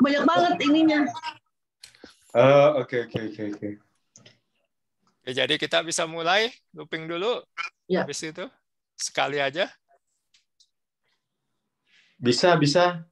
banyak banget ininya. Oh, oke oke oke oke. Ya, jadi kita bisa mulai looping dulu. Ya. Habis itu sekali aja. Bisa, bisa.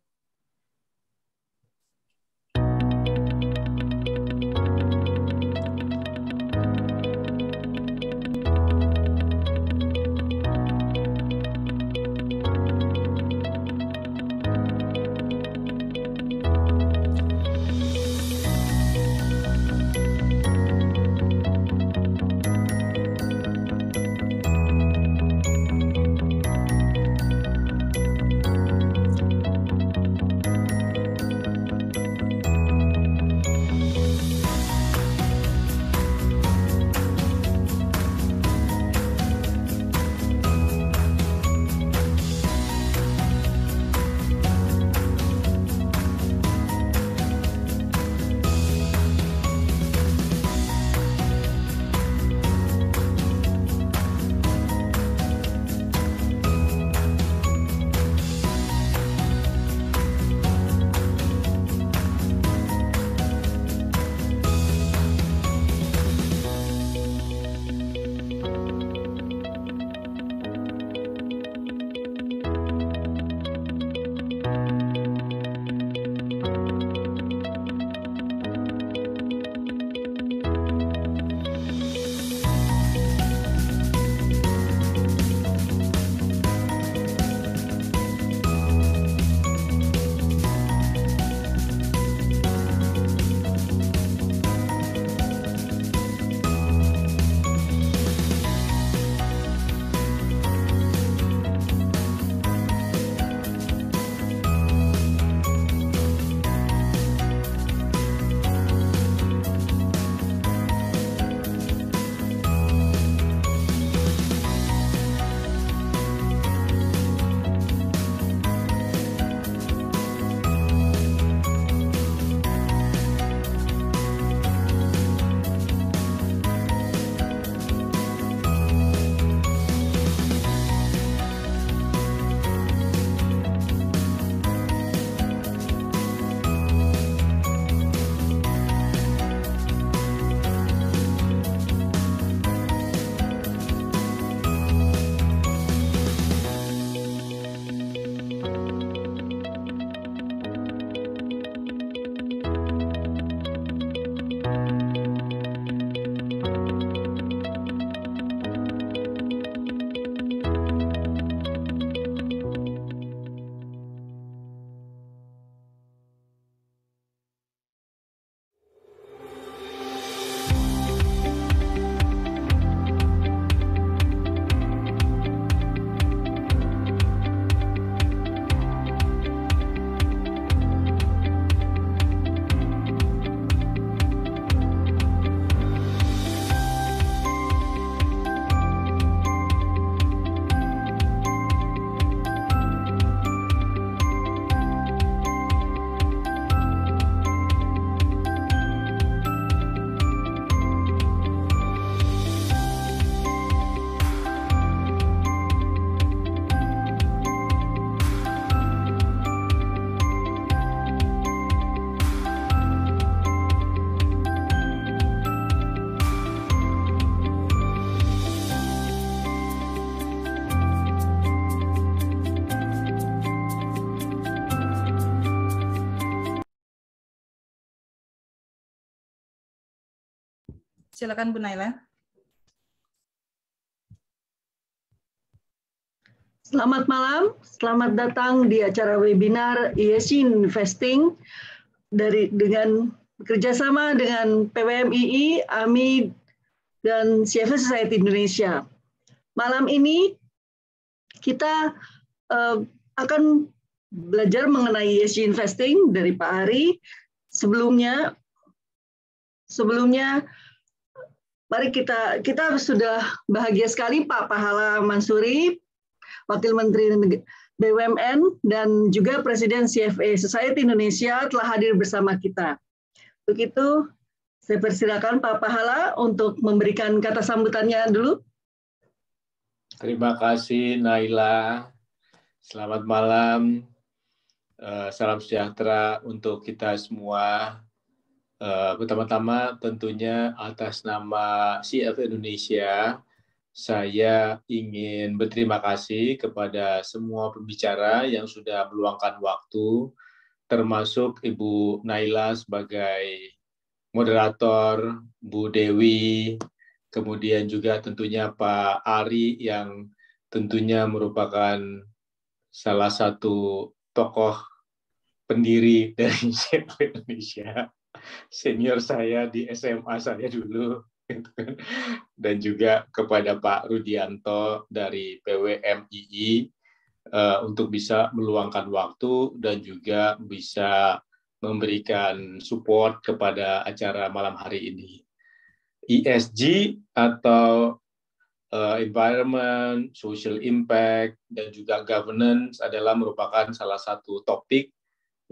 Silakan Bu Naila. Selamat malam, selamat datang di acara webinar ESG Investing dari dengan kerjasama dengan PWMII, AMI, dan CFS Society Indonesia. Malam ini kita uh, akan belajar mengenai ESG investing dari Pak Ari. Sebelumnya, sebelumnya Mari kita kita sudah bahagia sekali Pak Pahala Mansuri, Wakil Menteri BUMN dan juga Presiden CFA Society Indonesia telah hadir bersama kita. Untuk itu, saya persilakan Pak Pahala untuk memberikan kata sambutannya dulu. Terima kasih Naila. Selamat malam. Eh, salam sejahtera untuk kita semua. Eh, pertama-tama tentunya atas nama CF Indonesia, saya ingin berterima kasih kepada semua pembicara yang sudah meluangkan waktu, termasuk Ibu Naila sebagai moderator, Bu Dewi, kemudian juga tentunya Pak Ari yang tentunya merupakan salah satu tokoh pendiri dari CF Indonesia senior saya di SMA saya dulu gitu kan. dan juga kepada Pak Rudianto dari PWMII eh, untuk bisa meluangkan waktu dan juga bisa memberikan support kepada acara malam hari ini. ESG atau eh, environment, social impact, dan juga governance adalah merupakan salah satu topik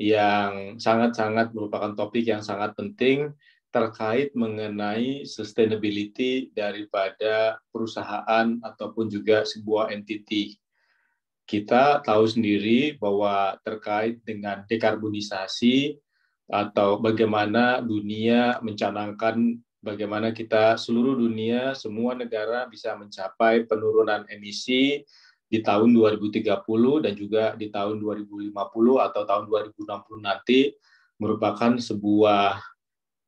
yang sangat-sangat merupakan topik yang sangat penting terkait mengenai sustainability daripada perusahaan ataupun juga sebuah entiti Kita tahu sendiri bahwa terkait dengan dekarbonisasi atau bagaimana dunia mencanangkan bagaimana kita seluruh dunia, semua negara bisa mencapai penurunan emisi di tahun 2030 dan juga di tahun 2050 atau tahun 2060 nanti merupakan sebuah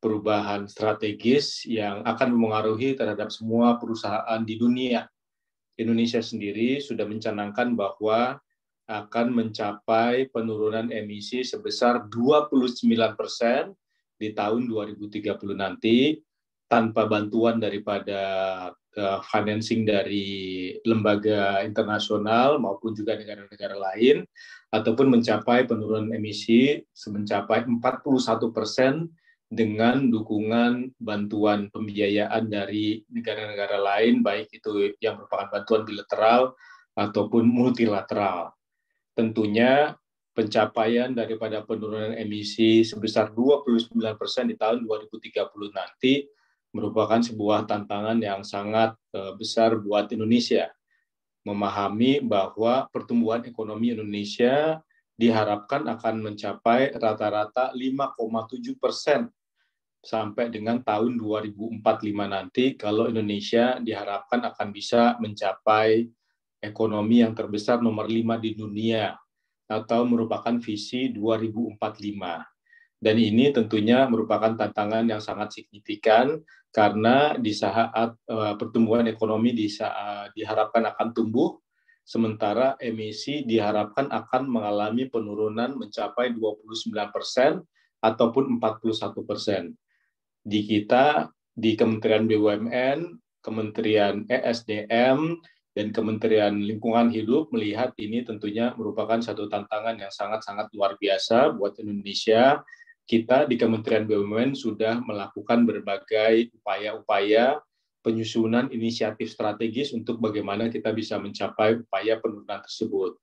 perubahan strategis yang akan memengaruhi terhadap semua perusahaan di dunia. Indonesia sendiri sudah mencanangkan bahwa akan mencapai penurunan emisi sebesar 29 persen di tahun 2030 nanti tanpa bantuan daripada uh, financing dari lembaga internasional maupun juga negara-negara lain, ataupun mencapai penurunan emisi mencapai 41 persen dengan dukungan bantuan pembiayaan dari negara-negara lain, baik itu yang merupakan bantuan bilateral ataupun multilateral. Tentunya pencapaian daripada penurunan emisi sebesar 29 persen di tahun 2030 nanti merupakan sebuah tantangan yang sangat eh, besar buat Indonesia. Memahami bahwa pertumbuhan ekonomi Indonesia diharapkan akan mencapai rata-rata 5,7 persen sampai dengan tahun 2045 nanti kalau Indonesia diharapkan akan bisa mencapai ekonomi yang terbesar nomor 5 di dunia atau merupakan visi 2045. Dan ini tentunya merupakan tantangan yang sangat signifikan karena di saat uh, pertumbuhan ekonomi di saat diharapkan akan tumbuh sementara emisi diharapkan akan mengalami penurunan mencapai 29% ataupun 41%. Di kita di Kementerian BUMN, Kementerian ESDM dan Kementerian Lingkungan Hidup melihat ini tentunya merupakan satu tantangan yang sangat-sangat luar biasa buat Indonesia kita di Kementerian BUMN sudah melakukan berbagai upaya-upaya penyusunan inisiatif strategis untuk bagaimana kita bisa mencapai upaya penurunan tersebut.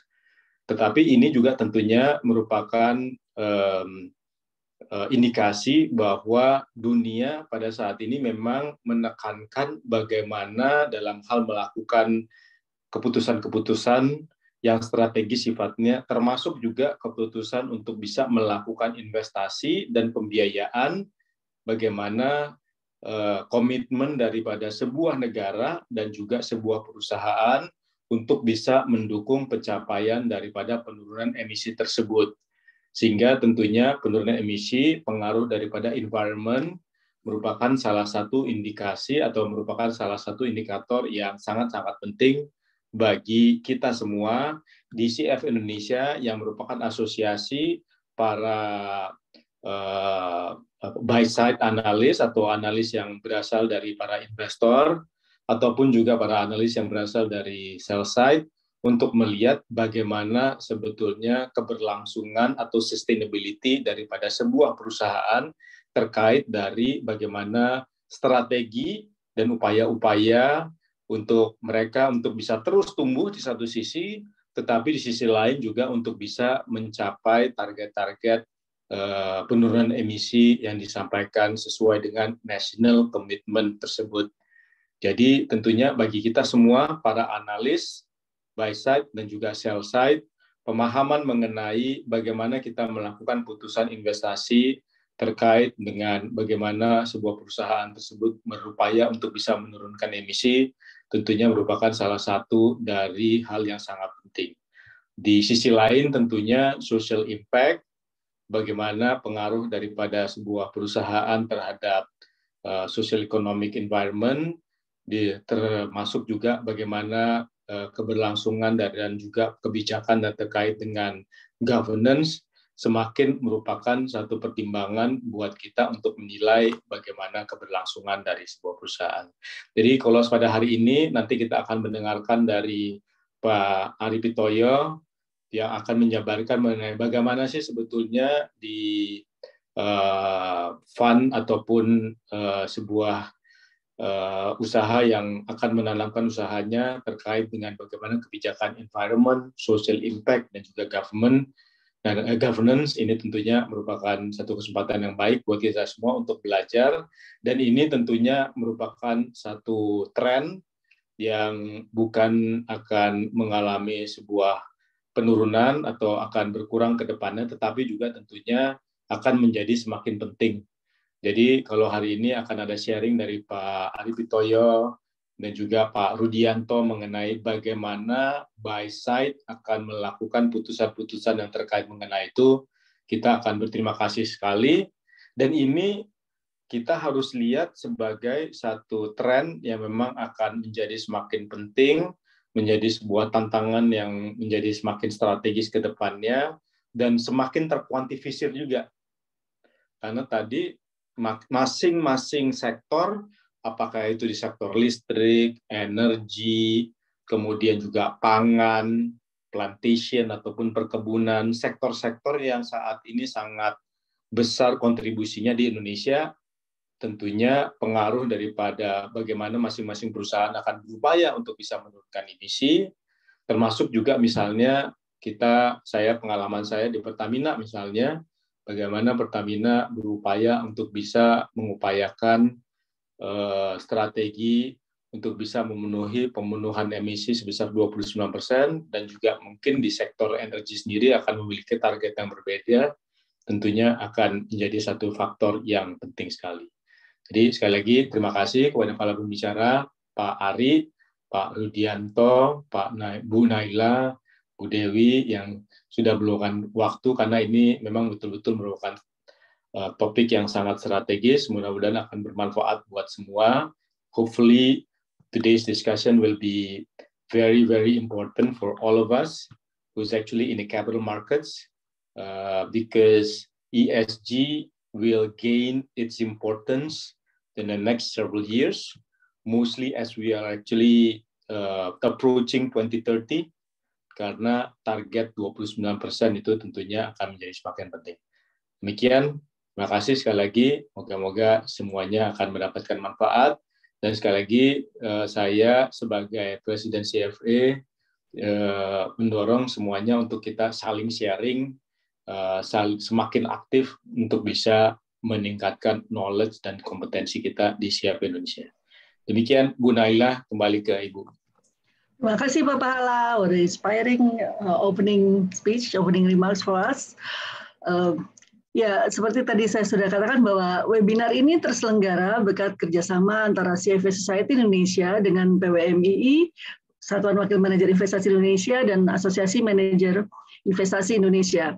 Tetapi ini juga tentunya merupakan um, indikasi bahwa dunia pada saat ini memang menekankan bagaimana dalam hal melakukan keputusan-keputusan yang strategis sifatnya, termasuk juga keputusan untuk bisa melakukan investasi dan pembiayaan, bagaimana eh, komitmen daripada sebuah negara dan juga sebuah perusahaan untuk bisa mendukung pencapaian daripada penurunan emisi tersebut. Sehingga tentunya penurunan emisi pengaruh daripada environment merupakan salah satu indikasi atau merupakan salah satu indikator yang sangat-sangat penting bagi kita semua DCF Indonesia yang merupakan asosiasi para uh, buy side analis atau analis yang berasal dari para investor ataupun juga para analis yang berasal dari sell side untuk melihat bagaimana sebetulnya keberlangsungan atau sustainability daripada sebuah perusahaan terkait dari bagaimana strategi dan upaya-upaya untuk mereka untuk bisa terus tumbuh di satu sisi, tetapi di sisi lain juga untuk bisa mencapai target-target eh, penurunan emisi yang disampaikan sesuai dengan national commitment tersebut. Jadi tentunya bagi kita semua para analis buy side dan juga sell side pemahaman mengenai bagaimana kita melakukan putusan investasi terkait dengan bagaimana sebuah perusahaan tersebut berupaya untuk bisa menurunkan emisi tentunya merupakan salah satu dari hal yang sangat penting. Di sisi lain tentunya social impact, bagaimana pengaruh daripada sebuah perusahaan terhadap uh, social economic environment, di, termasuk juga bagaimana uh, keberlangsungan dan, juga kebijakan dan terkait dengan governance semakin merupakan satu pertimbangan buat kita untuk menilai bagaimana keberlangsungan dari sebuah perusahaan. Jadi kalau pada hari ini nanti kita akan mendengarkan dari Pak Ari Pitoyo yang akan menjabarkan mengenai bagaimana sih sebetulnya di uh, fund ataupun uh, sebuah uh, usaha yang akan menanamkan usahanya terkait dengan bagaimana kebijakan environment, social impact, dan juga government Nah, eh, governance ini tentunya merupakan satu kesempatan yang baik buat kita semua untuk belajar dan ini tentunya merupakan satu tren yang bukan akan mengalami sebuah penurunan atau akan berkurang ke depannya tetapi juga tentunya akan menjadi semakin penting. Jadi kalau hari ini akan ada sharing dari Pak Ari Pitoyo, dan juga Pak Rudianto mengenai bagaimana buy side akan melakukan putusan-putusan yang terkait mengenai itu. Kita akan berterima kasih sekali. Dan ini kita harus lihat sebagai satu tren yang memang akan menjadi semakin penting, menjadi sebuah tantangan yang menjadi semakin strategis ke depannya, dan semakin terkuantifisir juga. Karena tadi masing-masing sektor apakah itu di sektor listrik, energi, kemudian juga pangan, plantation ataupun perkebunan, sektor-sektor yang saat ini sangat besar kontribusinya di Indonesia, tentunya pengaruh daripada bagaimana masing-masing perusahaan akan berupaya untuk bisa menurunkan emisi, termasuk juga misalnya kita saya pengalaman saya di Pertamina misalnya bagaimana Pertamina berupaya untuk bisa mengupayakan Eh, strategi untuk bisa memenuhi pemenuhan emisi sebesar 29 dan juga mungkin di sektor energi sendiri akan memiliki target yang berbeda tentunya akan menjadi satu faktor yang penting sekali. Jadi sekali lagi terima kasih kepada para pembicara Pak Ari, Pak Rudianto, Pak Bu Naila, Bu Dewi yang sudah meluangkan waktu karena ini memang betul-betul merupakan Eh, topik yang sangat strategis. Mudah-mudahan akan bermanfaat buat semua. Hopefully, today's discussion will be very, very important for all of us who's actually in the capital markets uh, because ESG will gain its importance in the next several years, mostly as we are actually uh, approaching 2030 karena target 29% itu tentunya akan menjadi semakin penting. Demikian Terima kasih sekali lagi. Moga-moga semuanya akan mendapatkan manfaat. Dan sekali lagi, eh, saya sebagai Presiden CFA eh, mendorong semuanya untuk kita saling sharing, eh, semakin aktif untuk bisa meningkatkan knowledge dan kompetensi kita di CFA Indonesia. Demikian, Bu Naila, kembali ke Ibu. Terima kasih Bapak Hala for inspiring opening speech, opening remarks for us. Ya, seperti tadi saya sudah katakan bahwa webinar ini terselenggara berkat kerjasama antara CFA Society Indonesia dengan PWMII, Satuan Wakil Manajer Investasi Indonesia, dan Asosiasi Manajer Investasi Indonesia.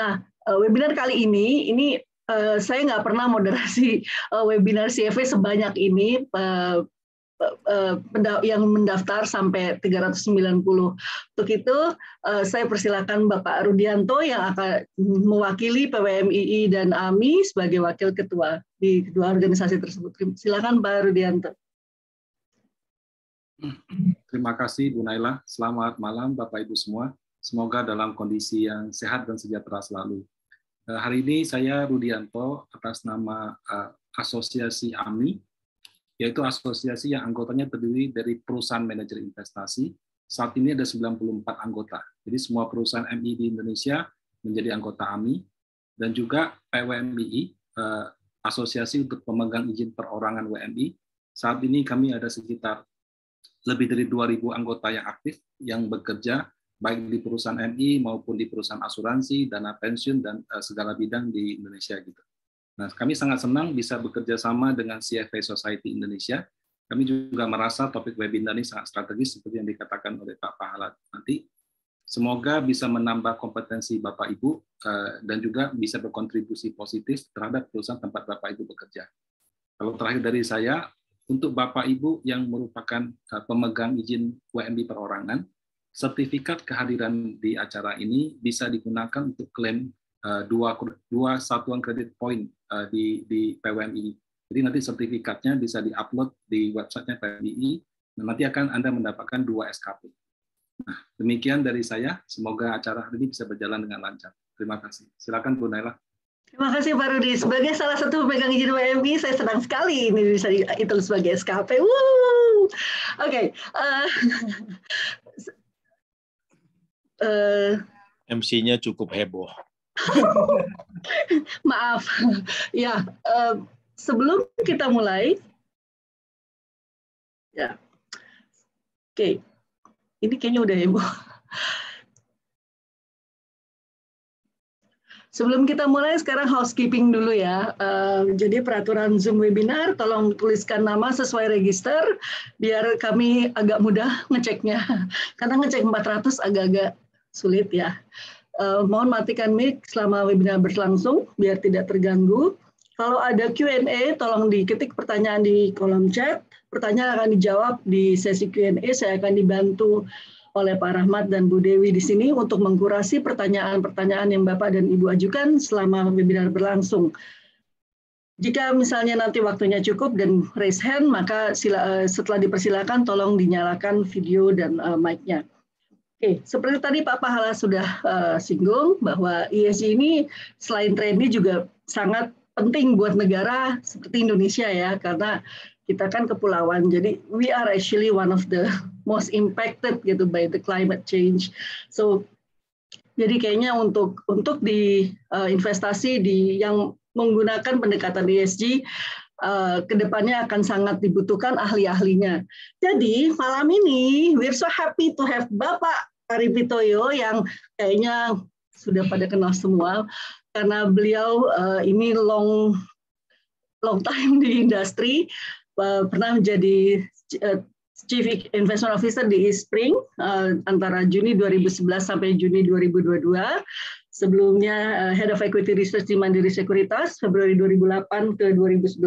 Nah, eh, webinar kali ini, ini eh, saya nggak pernah moderasi eh, webinar CFA sebanyak ini Eh, yang mendaftar sampai 390. Untuk itu eh, saya persilakan Bapak Rudianto yang akan mewakili PWMII dan AMI sebagai wakil ketua di kedua organisasi tersebut. Silakan Pak Rudianto. Terima kasih Bu Naila. Selamat malam Bapak Ibu semua. Semoga dalam kondisi yang sehat dan sejahtera selalu. Eh, hari ini saya Rudianto atas nama Asosiasi AMI yaitu asosiasi yang anggotanya terdiri dari perusahaan manajer investasi. Saat ini ada 94 anggota. Jadi semua perusahaan MI di Indonesia menjadi anggota AMI dan juga PWMI eh, Asosiasi untuk Pemegang Izin Perorangan WMI. Saat ini kami ada sekitar lebih dari 2.000 anggota yang aktif yang bekerja baik di perusahaan MI maupun di perusahaan asuransi, dana pensiun dan eh, segala bidang di Indonesia gitu. Nah, kami sangat senang bisa bekerja sama dengan CFA Society Indonesia. Kami juga merasa topik webinar ini sangat strategis seperti yang dikatakan oleh Pak Pahala nanti. Semoga bisa menambah kompetensi Bapak Ibu eh, dan juga bisa berkontribusi positif terhadap perusahaan tempat Bapak Ibu bekerja. Kalau terakhir dari saya, untuk Bapak Ibu yang merupakan eh, pemegang izin WMB perorangan, sertifikat kehadiran di acara ini bisa digunakan untuk klaim Eh, dua, dua satuan kredit point eh, di, di PWMI. Jadi nanti sertifikatnya bisa diupload di websitenya PWMI dan nanti akan Anda mendapatkan dua SKP. Nah, demikian dari saya. Semoga acara hari ini bisa berjalan dengan lancar. Terima kasih. Silakan Bu Naila. Terima kasih Pak Rudi. Sebagai salah satu pemegang izin WMI, saya senang sekali ini bisa dihitung sebagai SKP. Oke. Okay. Eh, uh, MC-nya cukup heboh. Maaf. ya, uh, sebelum kita mulai, ya, oke, okay. ini kayaknya udah heboh. Sebelum kita mulai, sekarang housekeeping dulu ya. Eh, jadi peraturan Zoom webinar, tolong tuliskan nama sesuai register, biar kami agak mudah ngeceknya. Karena ngecek 400 agak-agak sulit ya. Uh, mohon matikan mic selama webinar berlangsung biar tidak terganggu. Kalau ada Q&A, tolong diketik pertanyaan di kolom chat. Pertanyaan akan dijawab di sesi Q&A. Saya akan dibantu oleh Pak Rahmat dan Bu Dewi di sini untuk mengkurasi pertanyaan-pertanyaan yang Bapak dan Ibu ajukan selama webinar berlangsung. Jika misalnya nanti waktunya cukup dan raise hand, maka eh, setelah dipersilakan tolong dinyalakan video dan uh, mic-nya. Oke, seperti tadi Pak Pahala sudah uh, singgung bahwa ESG ini selain trendy juga sangat penting buat negara seperti Indonesia ya karena kita kan kepulauan. Jadi we are actually one of the most impacted gitu by the climate change. So jadi kayaknya untuk untuk di uh, investasi di yang menggunakan pendekatan ESG Uh, eh, kedepannya akan sangat dibutuhkan ahli-ahlinya. Jadi malam ini we're so happy to have Bapak Pitoyo yang kayaknya sudah pada kenal semua karena beliau uh, ini long long time di industri uh, pernah menjadi uh, eh, Chief Investment Officer di East Spring uh, antara Juni 2011 sampai Juni 2022. Sebelumnya uh, Head of Equity Research di Mandiri Sekuritas Februari 2008 ke 2011.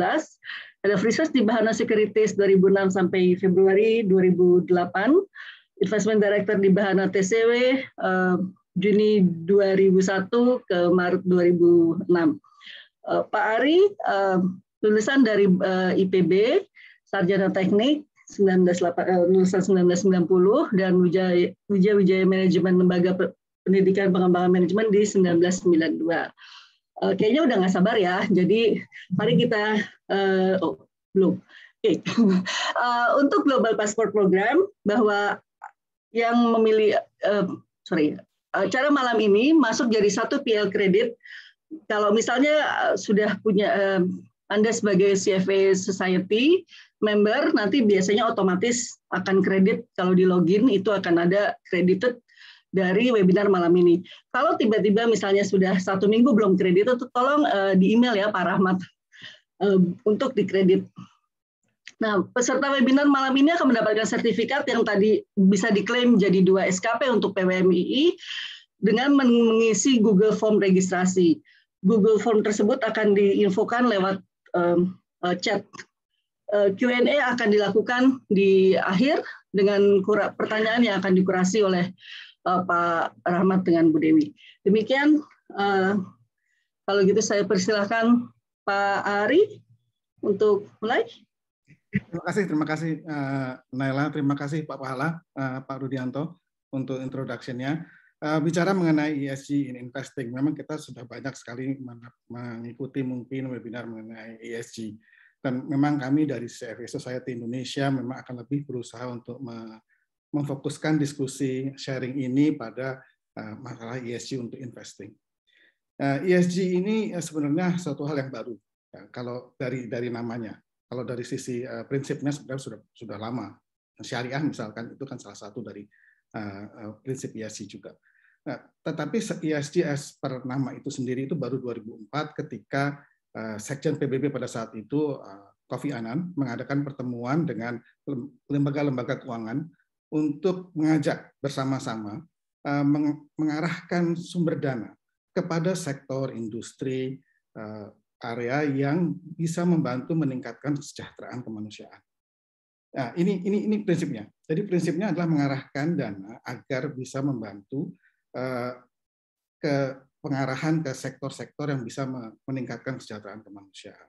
Head of Research di Bahana Sekuritas 2006 sampai Februari 2008 investment director di Bahana TCW uh, eh, Juni 2001 ke Maret 2006. Uh, eh, Pak Ari uh, lulusan dari uh, IPB sarjana teknik 1990 dan Wijaya, Wijaya Manajemen Lembaga Pendidikan Pengembangan Manajemen di 1992. Uh, kayaknya udah nggak sabar ya, jadi mari kita, uh, oh belum. Okay. Uh, untuk Global Passport Program, bahwa yang memilih uh, sorry uh, cara malam ini masuk jadi satu PL kredit kalau misalnya eh, sudah punya uh, anda sebagai CFA Society member nanti biasanya otomatis akan kredit kalau di login itu akan ada credited dari webinar malam ini. Kalau tiba-tiba misalnya sudah satu minggu belum kredit, itu tolong uh, di email ya Pak Rahmat uh, untuk dikredit. Nah, peserta webinar malam ini akan mendapatkan sertifikat yang tadi bisa diklaim jadi dua SKP untuk PWMII dengan mengisi Google Form registrasi. Google Form tersebut akan diinfokan lewat um, chat. E, Q&A akan dilakukan di akhir dengan pertanyaan yang akan dikurasi oleh uh, Pak Rahmat dengan Bu Dewi. Demikian, uh, kalau gitu saya persilahkan Pak Ari untuk mulai. Terima kasih, terima kasih uh, Naila, terima kasih Pak Pahala, uh, Pak Rudianto untuk introduction-nya. Uh, bicara mengenai ESG in investing, memang kita sudah banyak sekali mengikuti mungkin webinar mengenai ESG. Dan memang kami dari CFA Society Indonesia memang akan lebih berusaha untuk memfokuskan diskusi sharing ini pada uh, masalah ESG untuk investing. Uh, ESG ini sebenarnya suatu hal yang baru ya, kalau dari dari namanya kalau dari sisi eh, prinsipnya sebenarnya sudah sudah lama. Syariah misalkan itu kan salah satu dari eh, eh, prinsip ESG juga. Nah, tetapi ESG as per nama itu sendiri itu baru 2004 ketika Sekjen PBB pada saat itu Kofi Annan mengadakan pertemuan dengan lembaga-lembaga keuangan untuk mengajak bersama-sama mengarahkan sumber dana kepada sektor industri area yang bisa membantu meningkatkan kesejahteraan kemanusiaan. Nah, ini ini ini prinsipnya. Jadi prinsipnya adalah mengarahkan dana agar bisa membantu eh, ke pengarahan ke sektor-sektor yang bisa meningkatkan kesejahteraan kemanusiaan.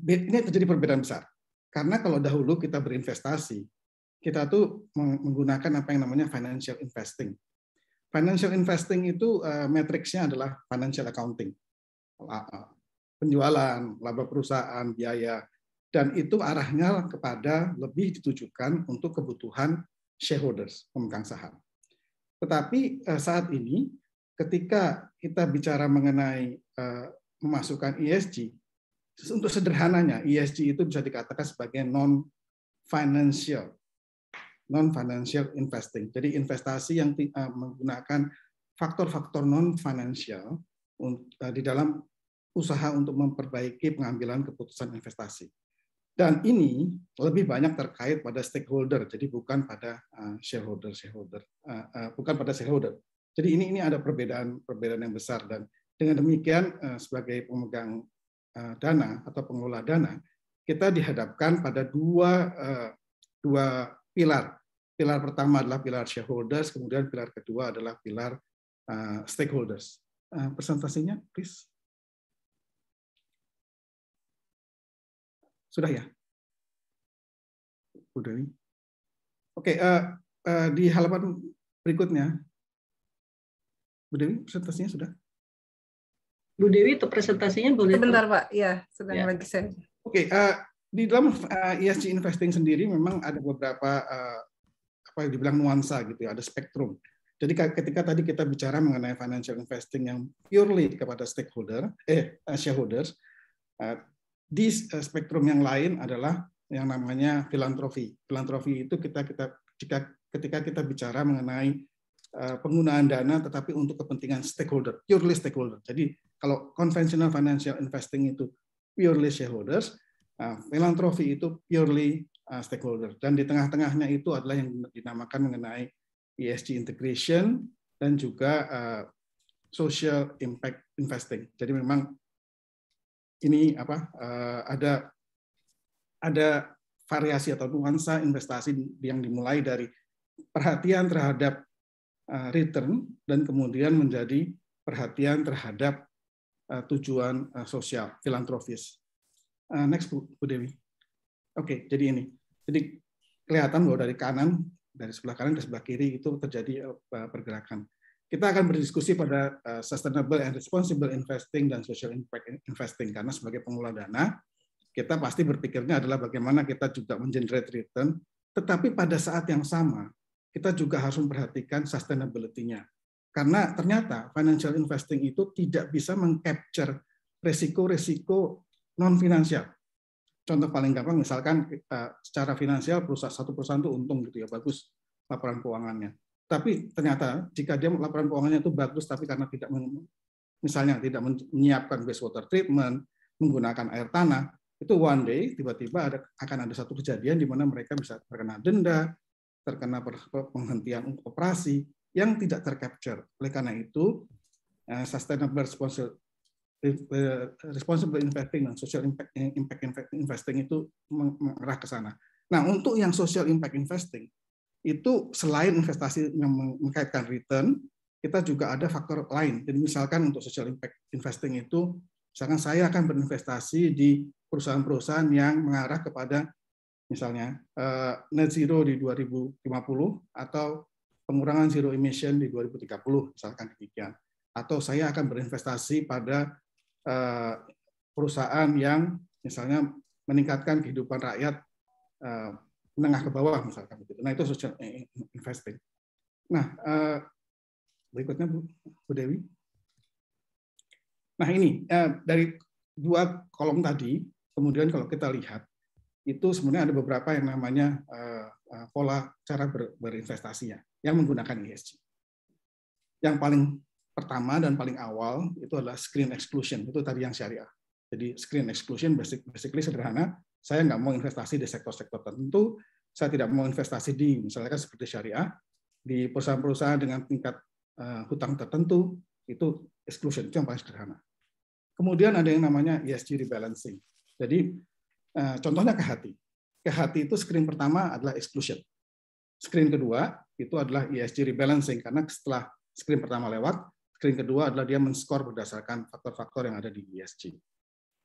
Ini terjadi perbedaan besar. Karena kalau dahulu kita berinvestasi, kita tuh menggunakan apa yang namanya financial investing. Financial investing itu eh, matriksnya adalah financial accounting. Ah, ah. penjualan, laba perusahaan, biaya, dan itu arahnya kepada lebih ditujukan untuk kebutuhan shareholders, pemegang saham. Tetapi eh, saat ini ketika kita bicara mengenai eh, memasukkan ESG, untuk sederhananya ESG itu bisa dikatakan sebagai non financial non financial investing. Jadi investasi yang eh, menggunakan faktor-faktor non financial Eh, di dalam usaha untuk memperbaiki pengambilan keputusan investasi. Dan ini lebih banyak terkait pada stakeholder, jadi bukan pada eh, shareholder shareholder, eh, bukan pada shareholder. Jadi ini ini ada perbedaan perbedaan yang besar dan dengan demikian sebagai pemegang dana atau pengelola dana kita dihadapkan pada dua dua pilar. Pilar pertama adalah pilar shareholders, kemudian pilar kedua adalah pilar stakeholders. Eh, presentasinya, please. Sudah ya, Bu Dewi. Oke, uh, uh, di halaman berikutnya, Bu Dewi, presentasinya sudah. Bu Dewi untuk presentasinya boleh. Sebentar Pak, ya sedang ya. lagi saya. Oke, uh, di dalam uh, ESG investing sendiri memang ada beberapa uh, apa yang dibilang nuansa gitu ya, ada spektrum. Jadi ketika tadi kita bicara mengenai financial investing yang purely kepada stakeholder, eh, eh shareholders, eh, di eh, spektrum yang lain adalah yang namanya filantropi. Filantropi itu kita kita jika ketika kita bicara mengenai penggunaan dana tetapi untuk kepentingan stakeholder, purely stakeholder. Jadi kalau conventional financial investing itu purely shareholders, filantropi itu purely stakeholder. Dan di tengah-tengahnya itu adalah yang dinamakan mengenai ESG integration dan juga eh, social impact investing. Jadi memang ini apa eh, ada ada variasi atau nuansa investasi yang dimulai dari perhatian terhadap eh, return dan kemudian menjadi perhatian terhadap tujuan sosial filantropis. next Bu, Bu Dewi. Oke, okay, jadi ini. Jadi kelihatan bahwa dari kanan dari sebelah kanan ke sebelah kiri itu terjadi eh, pergerakan. Kita akan berdiskusi pada eh, sustainable and responsible investing dan social impact investing karena sebagai pengelola dana kita pasti berpikirnya adalah bagaimana kita juga mengenerate return, tetapi pada saat yang sama kita juga harus memperhatikan sustainability-nya. Karena ternyata financial investing itu tidak bisa mengcapture resiko-resiko non finansial contoh paling gampang misalkan kita secara finansial perusahaan satu perusahaan itu untung gitu ya bagus laporan keuangannya tapi ternyata jika dia laporan keuangannya itu bagus tapi karena tidak misalnya tidak menyiapkan wastewater treatment menggunakan air tanah itu one day tiba-tiba ada, akan ada satu kejadian di mana mereka bisa terkena denda terkena penghentian operasi yang tidak tercapture oleh karena itu eh, sustainable responsible Eh, responsible investing dan social impact, eh, impact investing itu mengarah ke sana. Nah, untuk yang social impact investing itu selain investasi yang mengkaitkan return, kita juga ada faktor lain. Jadi misalkan untuk social impact investing itu, misalkan saya akan berinvestasi di perusahaan-perusahaan yang mengarah kepada misalnya eh, net zero di 2050 atau pengurangan zero emission di 2030 misalkan demikian. Atau saya akan berinvestasi pada Eh, perusahaan yang misalnya meningkatkan kehidupan rakyat eh, menengah ke bawah misalkan begitu. Nah itu social investing. Nah eh, berikutnya Bu, Dewi. Nah ini dari dua kolom tadi, kemudian kalau kita lihat itu sebenarnya ada beberapa yang namanya pola cara berinvestasinya yang menggunakan ESG. Yang paling pertama dan paling awal itu adalah screen exclusion itu tadi yang syariah jadi screen exclusion basic, basically sederhana saya nggak mau investasi di sektor-sektor tertentu saya tidak mau investasi di misalnya seperti syariah di perusahaan-perusahaan dengan tingkat eh, hutang tertentu itu exclusion itu yang paling sederhana kemudian ada yang namanya ESG rebalancing jadi eh, contohnya ke hati ke hati itu screen pertama adalah exclusion screen kedua itu adalah ESG rebalancing karena setelah screen pertama lewat Screen kedua adalah dia menskor berdasarkan faktor-faktor yang ada di ESG.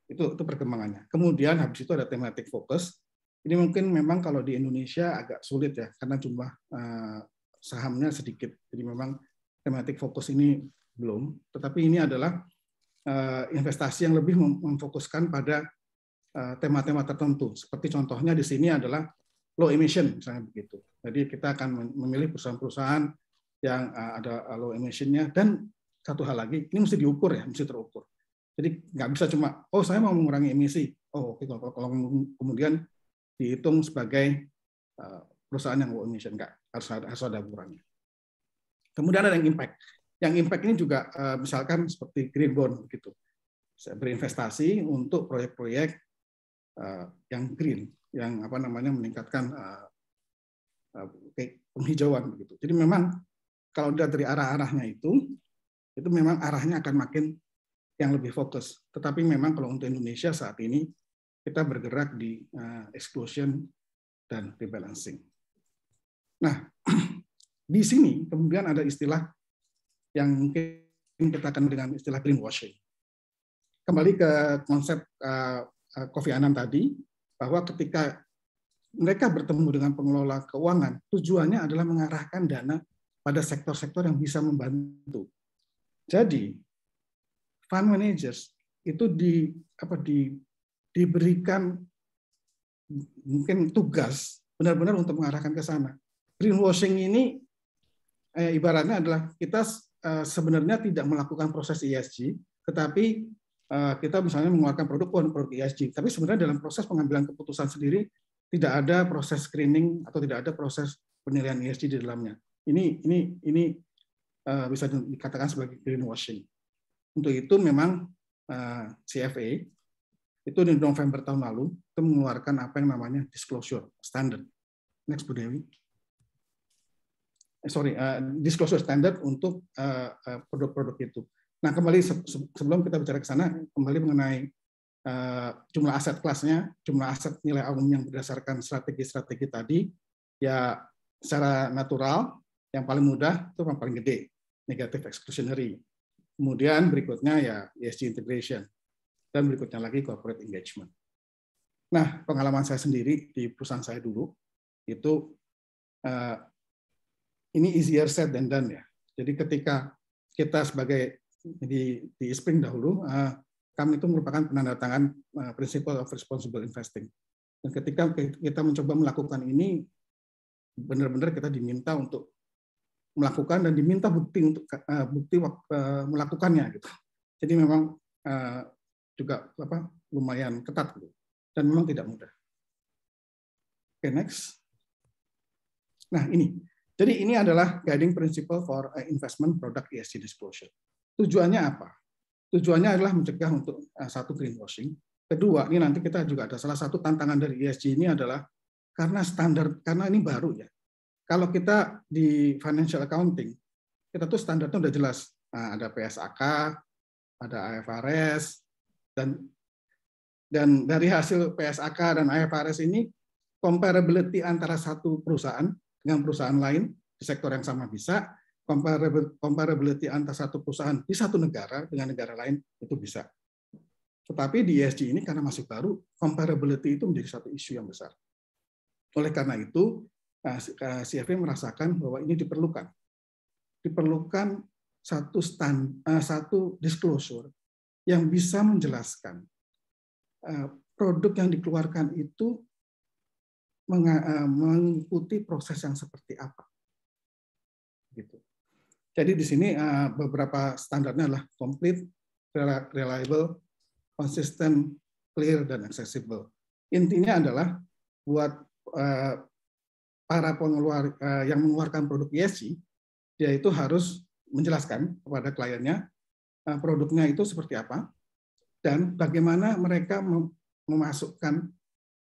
Itu, itu perkembangannya. Kemudian habis itu ada thematic focus. Ini mungkin memang kalau di Indonesia agak sulit ya, karena jumlah eh, sahamnya sedikit. Jadi memang thematic focus ini belum. Tetapi ini adalah eh, investasi yang lebih memfokuskan pada eh, tema-tema tertentu. Seperti contohnya di sini adalah low emission, misalnya begitu. Jadi kita akan memilih perusahaan-perusahaan yang ada low emissionnya dan satu hal lagi, ini mesti diukur ya, mesti terukur. Jadi nggak bisa cuma, oh saya mau mengurangi emisi. Oh oke, okay, kalau, kalau kemudian dihitung sebagai eh, perusahaan yang low emission, nggak harus ada, harus ada ukurannya. Kemudian ada yang impact. Yang impact ini juga eh, misalkan seperti green bond gitu, Saya berinvestasi untuk proyek-proyek eh, yang green, yang apa namanya meningkatkan penghijauan Gitu. Jadi memang kalau dilihat dari arah-arahnya itu itu memang arahnya akan makin yang lebih fokus. Tetapi memang kalau untuk Indonesia saat ini kita bergerak di eh, exclusion dan rebalancing. Nah, di sini kemudian ada istilah yang mungkin kita akan dengan istilah greenwashing. Kembali ke konsep eh, eh, Kofi Annan tadi bahwa ketika mereka bertemu dengan pengelola keuangan, tujuannya adalah mengarahkan dana pada sektor-sektor yang bisa membantu jadi fund managers itu di apa di diberikan mungkin tugas benar-benar untuk mengarahkan ke sana. Greenwashing ini eh, ibaratnya adalah kita eh, sebenarnya tidak melakukan proses ESG, tetapi eh, kita misalnya mengeluarkan produk pun oh, produk ESG, tapi sebenarnya dalam proses pengambilan keputusan sendiri tidak ada proses screening atau tidak ada proses penilaian ESG di dalamnya. Ini ini ini Eh, bisa dikatakan sebagai greenwashing. Untuk itu memang eh, CFA itu di November tahun lalu itu mengeluarkan apa yang namanya disclosure standard. Next Bu Dewi. Eh, sorry, disclosure standard untuk produk-produk itu. Nah kembali sebelum kita bicara ke sana, kembali mengenai jumlah aset kelasnya, jumlah aset nilai umum yang berdasarkan strategi-strategi tadi, ya secara natural yang paling mudah itu yang paling gede. Negatif exclusionary. Kemudian berikutnya ya ESG integration dan berikutnya lagi corporate engagement. Nah, pengalaman saya sendiri di perusahaan saya dulu itu eh, ini easier said than done ya. Jadi ketika kita sebagai di di Spring dahulu eh, kami itu merupakan penandatangan uh, principle of responsible investing. Dan ketika kita mencoba melakukan ini benar-benar kita diminta untuk melakukan dan diminta bukti untuk uh, bukti uh, melakukannya gitu. Jadi memang uh, juga apa lumayan ketat gitu. Dan memang tidak mudah. Oke, okay, next. Nah, ini. Jadi ini adalah guiding principle for investment product ESG disclosure. Tujuannya apa? Tujuannya adalah mencegah untuk uh, satu greenwashing. Kedua, ini nanti kita juga ada salah satu tantangan dari ESG ini adalah karena standar karena ini baru ya kalau kita di financial accounting, kita tuh standarnya udah jelas. Nah, ada PSAK, ada IFRS, dan dan dari hasil PSAK dan IFRS ini comparability antara satu perusahaan dengan perusahaan lain di sektor yang sama bisa, comparability antara satu perusahaan di satu negara dengan negara lain itu bisa. Tetapi di ESG ini karena masih baru, comparability itu menjadi satu isu yang besar. Oleh karena itu, CFP nah, eh, merasakan bahwa ini diperlukan. Diperlukan satu stand, eh, satu disclosure yang bisa menjelaskan eh, produk yang dikeluarkan itu mengikuti proses yang seperti apa. Gitu. Jadi di sini beberapa standarnya adalah complete, reliable, consistent, clear, dan accessible. Intinya adalah buat para pengeluar eh, yang mengeluarkan produk ESG, dia itu harus menjelaskan kepada kliennya eh, produknya itu seperti apa dan bagaimana mereka memasukkan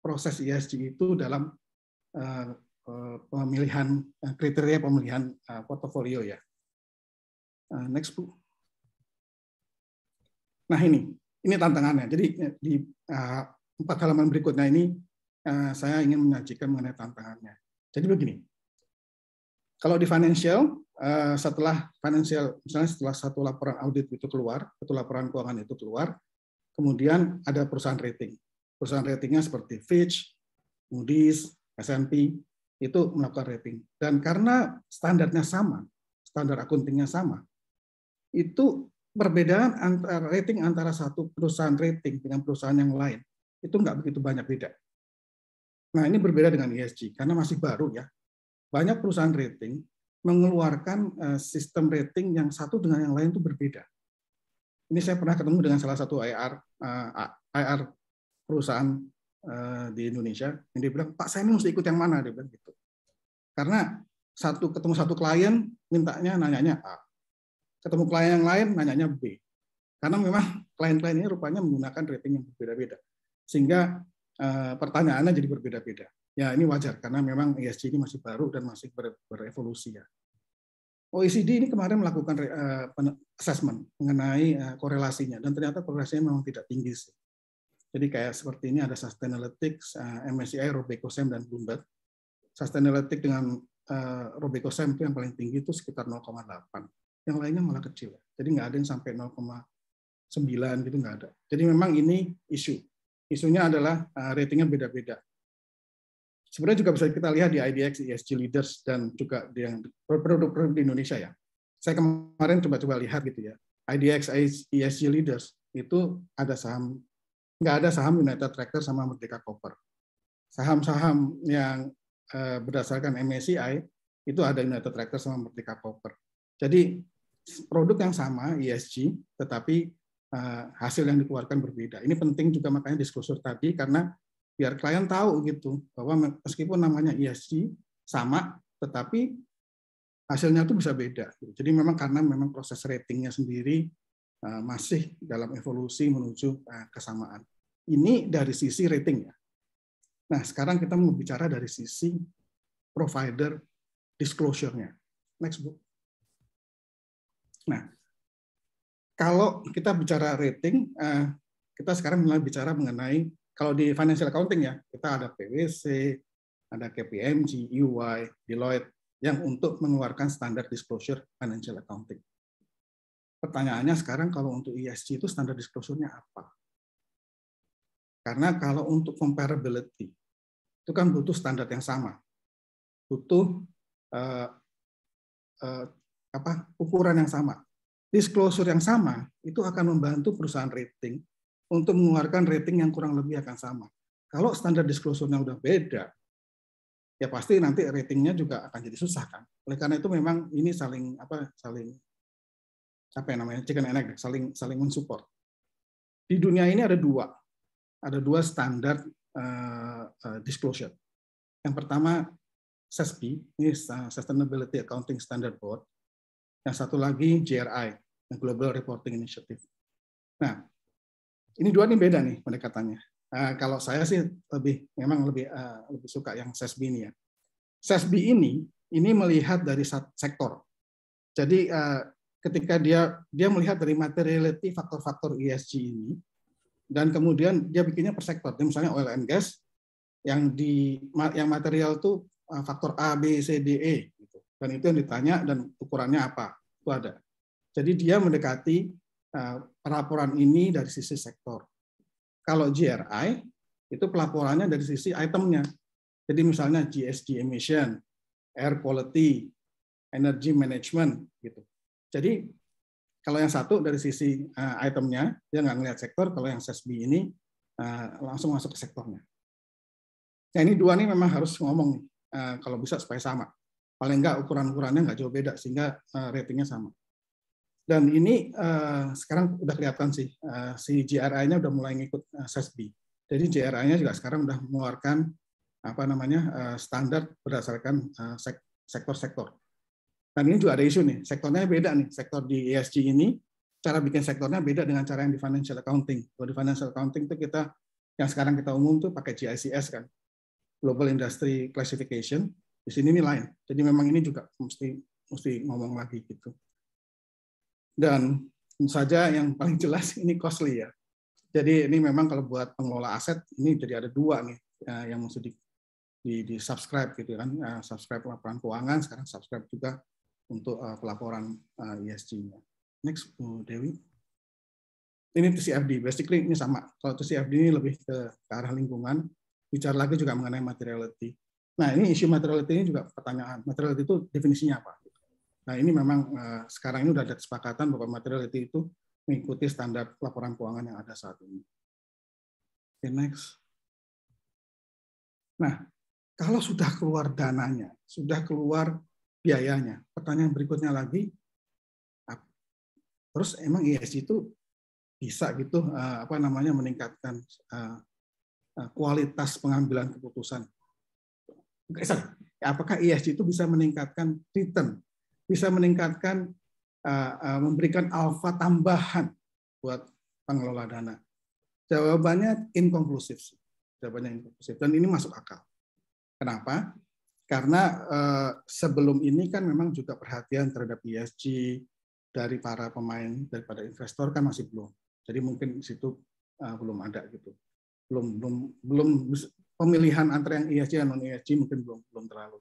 proses ESG itu dalam eh, pemilihan kriteria pemilihan uh, portofolio ya. next bu. Nah ini ini tantangannya. Jadi di empat halaman berikutnya ini saya ingin menyajikan mengenai tantangannya. Jadi begini, kalau di financial, eh, setelah financial, misalnya setelah satu laporan audit itu keluar, satu laporan keuangan itu keluar, kemudian ada perusahaan rating. Perusahaan ratingnya seperti Fitch, Moody's, S&P, itu melakukan rating. Dan karena standarnya sama, standar akuntingnya sama, itu perbedaan antara rating antara satu perusahaan rating dengan perusahaan yang lain itu nggak begitu banyak beda. Nah, ini berbeda dengan ESG karena masih baru ya. Banyak perusahaan rating mengeluarkan eh, sistem rating yang satu dengan yang lain itu berbeda. Ini saya pernah ketemu dengan salah satu IR eh, IR perusahaan eh, di Indonesia yang dia bilang, "Pak, saya ini mesti ikut yang mana?" dia bilang gitu. Karena satu ketemu satu klien mintanya nanyanya A. Ketemu klien yang lain nanyanya B. Karena memang klien-klien ini rupanya menggunakan rating yang berbeda-beda. Sehingga Eh, pertanyaannya jadi berbeda-beda. Ya ini wajar karena memang ESG ini masih baru dan masih berevolusi ya. OECD ini kemarin melakukan eh, assessment mengenai eh, korelasinya dan ternyata korelasinya memang tidak tinggi sih. Jadi kayak seperti ini ada Sustainalytics, MSCI, Robecosem dan Bloomberg. Sustainalytics dengan Robecosem itu yang paling tinggi itu sekitar 0,8. Yang lainnya malah kecil. Jadi nggak ada yang sampai 0,9 gitu nggak ada. Jadi memang ini isu isunya adalah eh, ratingnya beda-beda. Sebenarnya juga bisa kita lihat di IDX, ESG Leaders, dan juga di produk-produk di Indonesia ya. Saya kemarin coba-coba lihat gitu ya. IDX, ESG Leaders, itu ada saham, nggak ada saham United Tractor sama Merdeka Copper. Saham-saham yang eh, berdasarkan MSCI, itu ada United Tractor sama Merdeka Copper. Jadi produk yang sama ESG, tetapi Eh, hasil yang dikeluarkan berbeda. Ini penting juga makanya diskusur tadi karena biar klien tahu gitu bahwa meskipun namanya ESG sama tetapi hasilnya itu bisa beda. Jadi memang karena memang proses ratingnya sendiri eh, masih dalam evolusi menuju eh, kesamaan. Ini dari sisi rating ya. Nah, sekarang kita mau bicara dari sisi provider disclosure-nya. Next, Bu. Nah, kalau kita bicara rating, eh, kita sekarang mulai bicara mengenai kalau di financial accounting ya, kita ada PwC, ada KPMG, UI, e Deloitte yang untuk mengeluarkan standar disclosure financial accounting. Pertanyaannya sekarang kalau untuk ESG itu standar disclosure-nya apa? Karena kalau untuk comparability itu kan butuh standar yang sama. Butuh uh, uh, apa? ukuran yang sama disclosure yang sama itu akan membantu perusahaan rating untuk mengeluarkan rating yang kurang lebih akan sama. Kalau standar disclosure-nya udah beda, ya pasti nanti ratingnya juga akan jadi susah kan. Oleh karena itu memang ini saling apa saling apa yang namanya chicken and egg, saling saling mensupport. Di dunia ini ada dua, ada dua standar uh, uh, disclosure. Yang pertama SASB, ini Sustainability Accounting Standard Board, yang satu lagi GRI, Global Reporting Initiative. Nah, ini dua ini beda nih pendekatannya. Uh, kalau saya sih lebih memang lebih uh, lebih suka yang SESB ini ya. SESB ini ini melihat dari sektor. Jadi uh, ketika dia dia melihat dari materiality faktor-faktor ESG ini dan kemudian dia bikinnya per sektor. Jadi misalnya oil and gas yang di yang material tuh faktor A B C D E dan itu yang ditanya dan ukurannya apa. Itu ada. Jadi dia mendekati eh, pelaporan ini dari sisi sektor. Kalau GRI, itu pelaporannya dari sisi itemnya. Jadi misalnya GSG emission, air quality, energy management. gitu. Jadi kalau yang satu dari sisi eh, itemnya, dia nggak ngelihat sektor. Kalau yang SESB ini eh, langsung masuk ke sektornya. Nah ini dua nih memang harus ngomong kalau bisa supaya sama paling enggak ukuran-ukurannya nggak jauh beda sehingga eh, ratingnya sama. Dan ini eh, sekarang udah kelihatan sih eh, si GRI-nya udah mulai ngikut uh, SESB. Jadi GRI-nya juga sekarang udah mengeluarkan apa namanya standar berdasarkan sektor-sektor. Dan ini juga ada isu nih, sektornya beda nih, sektor di ESG ini cara bikin sektornya beda dengan cara yang di financial accounting. Kalau di financial accounting itu kita yang sekarang kita umum tuh pakai GICS kan, Global Industry Classification di sini ini lain. Jadi memang ini juga mesti mesti ngomong lagi gitu. Dan tentu saja yang paling jelas ini costly ya. Jadi ini memang kalau buat pengelola aset ini jadi ada dua nih ya, yang mesti di, di, di subscribe gitu kan, ya, subscribe laporan keuangan, sekarang subscribe juga untuk eh, pelaporan ESG-nya. Eh, e Next, Bu Dewi. Ini TCFD, basically ini sama. Kalau TCFD ini lebih ke, ke arah lingkungan, bicara lagi juga mengenai materiality. Nah, ini isu materiality ini juga pertanyaan. Materiality itu definisinya apa? Nah, ini memang eh, sekarang ini sudah ada kesepakatan bahwa materiality itu mengikuti standar laporan keuangan yang ada saat ini. okay, next. Nah, kalau sudah keluar dananya, sudah keluar biayanya, pertanyaan berikutnya lagi, terus emang ESG itu bisa gitu eh, apa namanya meningkatkan eh, kualitas pengambilan keputusan sorry, apakah ESG itu bisa meningkatkan return, bisa meningkatkan uh, uh, memberikan alfa tambahan buat pengelola dana. Jawabannya inkonklusif. Jawabannya inkonklusif dan ini masuk akal. Kenapa? Karena uh, sebelum ini kan memang juga perhatian terhadap ESG dari para pemain daripada investor kan masih belum. Jadi mungkin situ uh, belum ada gitu. Belum belum belum pemilihan antara yang ESG dan non ESG mungkin belum belum terlalu.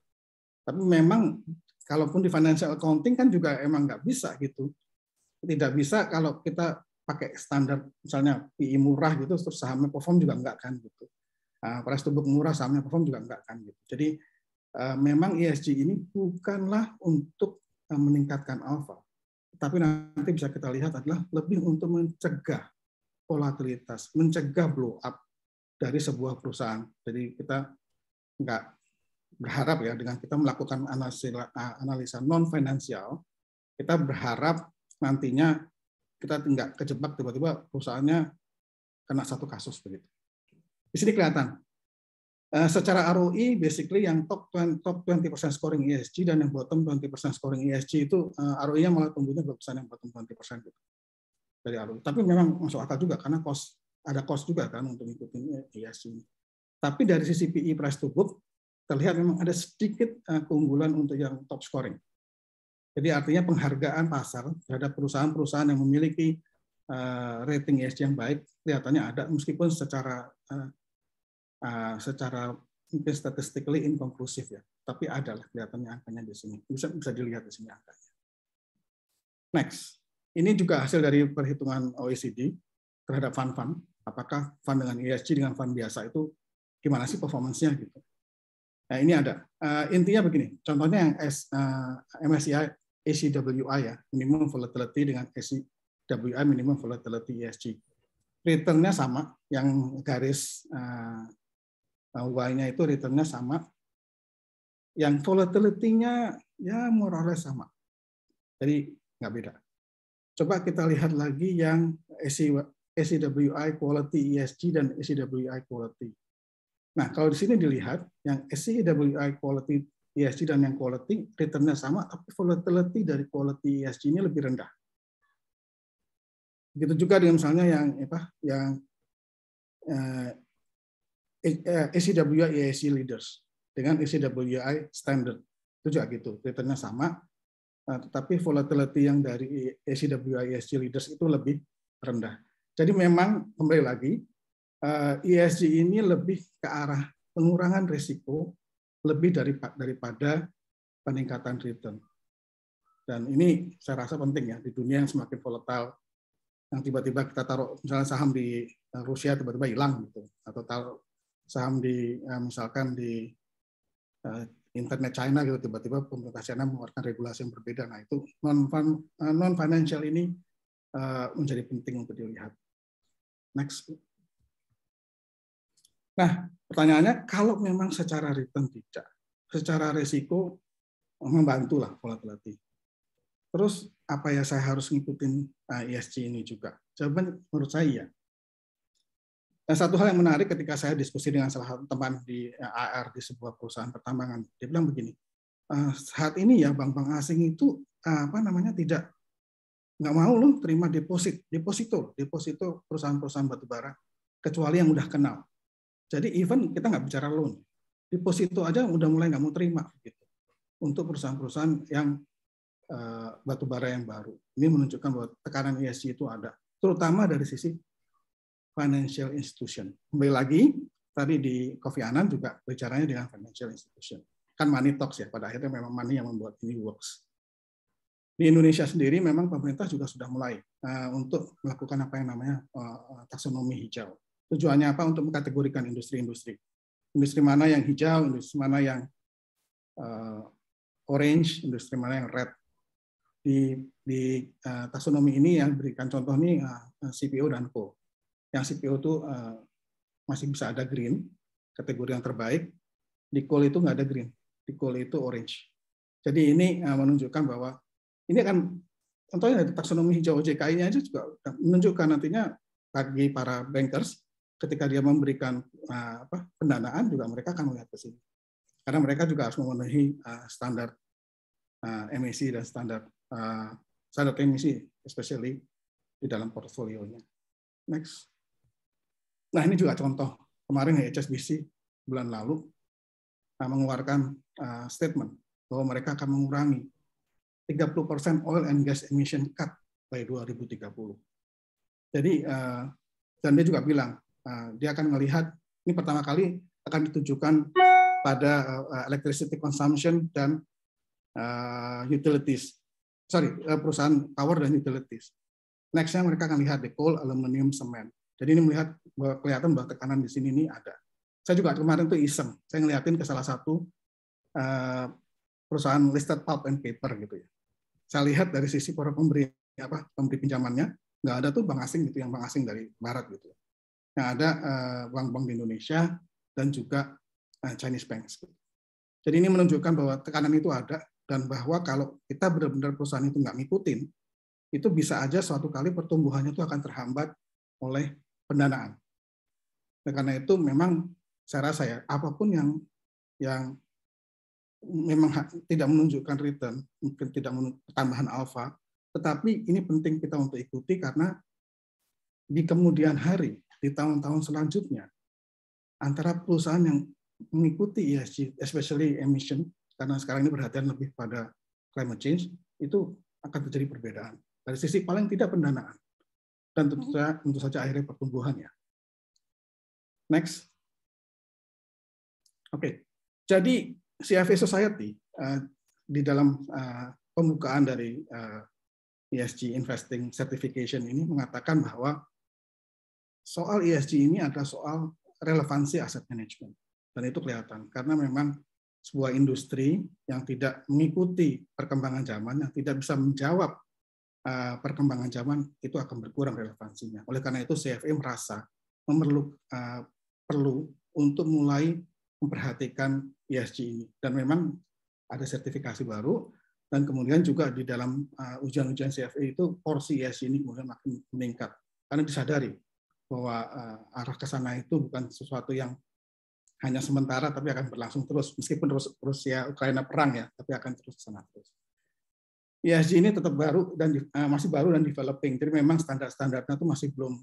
Tapi memang kalaupun di financial accounting kan juga emang nggak bisa gitu. Tidak bisa kalau kita pakai standar misalnya PI murah gitu terus sahamnya perform juga enggak kan gitu. Nah, price to murah sahamnya perform juga enggak kan gitu. Jadi ah, memang ESG ini bukanlah untuk ah, meningkatkan alpha, tapi nanti bisa kita lihat adalah lebih untuk mencegah volatilitas, mencegah blow up dari sebuah perusahaan. Jadi kita nggak berharap ya dengan kita melakukan analisa non finansial, kita berharap nantinya kita nggak kejebak tiba-tiba perusahaannya kena satu kasus begitu. Di sini kelihatan eh, secara ROI basically yang top 20, top 20% scoring ESG dan yang bottom 20% scoring ESG itu uh, eh, ROI-nya malah tumbuhnya berapa yang bottom 20% gitu. Dari ROI. Tapi memang masuk akal juga karena cost ada cost juga kan untuk ikutin IAS eh, ini. Iya tapi dari sisi PI e price to book terlihat memang ada sedikit eh, keunggulan untuk yang top scoring. Jadi artinya penghargaan pasar terhadap perusahaan-perusahaan yang memiliki eh, rating ESG yang baik kelihatannya ada meskipun secara secara mungkin statistically inconclusive ya, tapi ada lah kelihatannya angkanya di sini. Bisa bisa dilihat di sini angkanya. Next. Ini juga hasil dari perhitungan OECD terhadap fund-fund apakah fund dengan ESG dengan fund biasa itu gimana sih performansinya gitu. Nah ini ada. Uh, intinya begini, contohnya yang S, uh, eh, MSCI ACWI ya, minimum volatility dengan ACWI minimum volatility ESG. Returnnya sama, yang garis uh, Y-nya itu returnnya sama, yang volatility-nya ya murah sama. Jadi nggak beda. Coba kita lihat lagi yang SCWI e quality ESG dan SCWI e quality. Nah, kalau di sini dilihat yang SCWI e quality ESG dan yang quality returnnya sama, tapi volatility dari quality ESG ini lebih rendah. Begitu juga dengan misalnya yang apa yang eh, ACWI eh, ESG leaders dengan ACWI standard itu juga gitu returnnya sama eh, tetapi volatility yang dari ACWI ESG leaders itu lebih rendah jadi memang kembali lagi ESG eh, e ini lebih ke arah pengurangan risiko lebih dari daripada peningkatan return. Dan ini saya rasa penting ya di dunia yang semakin volatile yang tiba-tiba kita taruh misalnya saham di eh, Rusia tiba-tiba hilang gitu atau taruh saham di eh, misalkan di internet China gitu tiba-tiba pemerintah China mengeluarkan regulasi yang berbeda. Nah, itu non non financial ini menjadi penting untuk dilihat. Next. Nah, pertanyaannya kalau memang secara return tidak, secara resiko membantu lah volatility. Terus apa ya saya harus ngikutin ISG eh, e ini juga? Jawaban menurut saya ya. Dan satu hal yang menarik ketika saya diskusi dengan salah satu teman di eh, AR di sebuah perusahaan pertambangan, dia bilang begini, eh, saat ini ya bank-bank asing itu apa namanya tidak nggak mau loh terima deposit, deposito, deposito perusahaan-perusahaan batubara, kecuali yang udah kenal. Jadi even kita nggak bicara loan, deposito aja udah mulai nggak mau terima gitu untuk perusahaan-perusahaan yang uh, eh, batubara yang baru. Ini menunjukkan bahwa tekanan ESG itu ada, terutama dari sisi financial institution. Kembali lagi, tadi di Kofi Annan juga bicaranya dengan financial institution. Kan money talks ya, pada akhirnya memang money yang membuat ini works. Di Indonesia sendiri memang pemerintah juga sudah mulai uh, untuk melakukan apa yang namanya uh, taksonomi hijau. Tujuannya apa? Untuk mengkategorikan industri-industri. Industri mana yang hijau, industri mana yang uh, orange, industri mana yang red. Di, di uh, taksonomi ini yang berikan contoh ini uh, CPO dan Co. Yang CPO itu uh, masih bisa ada green, kategori yang terbaik. Di coal itu nggak ada green, di coal itu orange. Jadi ini menunjukkan bahwa ini akan contohnya dari taksonomi hijau OJK ini aja juga menunjukkan nantinya bagi para bankers ketika dia memberikan eh, apa, pendanaan juga mereka akan melihat ke sini karena mereka juga harus memenuhi eh, standar eh, emisi dan standar standar emisi especially di dalam portfolionya next nah ini juga contoh kemarin HSBC bulan lalu mengeluarkan statement bahwa mereka akan mengurangi 30% oil and gas emission cut by 2030. Jadi eh, dan dia juga bilang eh, dia akan melihat ini pertama kali akan ditujukan pada eh, electricity consumption dan utilities. Sorry, perusahaan power dan utilities. Nextnya mereka akan lihat di coal, aluminium, semen. Jadi ini melihat kelihatan bahwa tekanan di sini ini ada. Saya juga kemarin tuh iseng, saya ngeliatin ke salah satu perusahaan listed pulp and paper gitu ya saya lihat dari sisi para pemberi apa pemberi pinjamannya nggak ada tuh bank asing gitu yang bank asing dari barat gitu yang ada eh, bank-bank di Indonesia dan juga eh, Chinese banks. Gitu. Jadi ini menunjukkan bahwa tekanan itu ada dan bahwa kalau kita benar-benar perusahaan itu nggak ngikutin, itu bisa aja suatu kali pertumbuhannya itu akan terhambat oleh pendanaan. Nah, karena itu memang saya rasa ya apapun yang yang memang tidak menunjukkan return, mungkin tidak menunjukkan tambahan alfa, tetapi ini penting kita untuk ikuti karena di kemudian hari, di tahun-tahun selanjutnya, antara perusahaan yang mengikuti ESG, especially emission, karena sekarang ini perhatian lebih pada climate change, itu akan terjadi perbedaan. Dari sisi paling tidak pendanaan. Dan tentu hmm. saja, tentu saja akhirnya pertumbuhannya. Next. Oke, okay. jadi CFA Society uh, di dalam uh, pembukaan dari uh, ESG Investing Certification ini mengatakan bahwa soal ESG ini adalah soal relevansi aset management dan itu kelihatan karena memang sebuah industri yang tidak mengikuti perkembangan zaman yang tidak bisa menjawab uh, perkembangan zaman itu akan berkurang relevansinya oleh karena itu CFA e merasa memerlu uh, perlu untuk mulai memperhatikan ESG ini. Dan memang ada sertifikasi baru dan kemudian juga di dalam uh, ujian-ujian CFA e itu porsi ESG ini kemudian makin meningkat karena disadari bahwa uh, arah ke sana itu bukan sesuatu yang hanya sementara tapi akan berlangsung terus meskipun terus-terus Rusia Ukraina perang ya tapi akan terus ke sana terus. ESG ini tetap baru dan uh, masih baru dan developing jadi memang standar-standarnya itu masih belum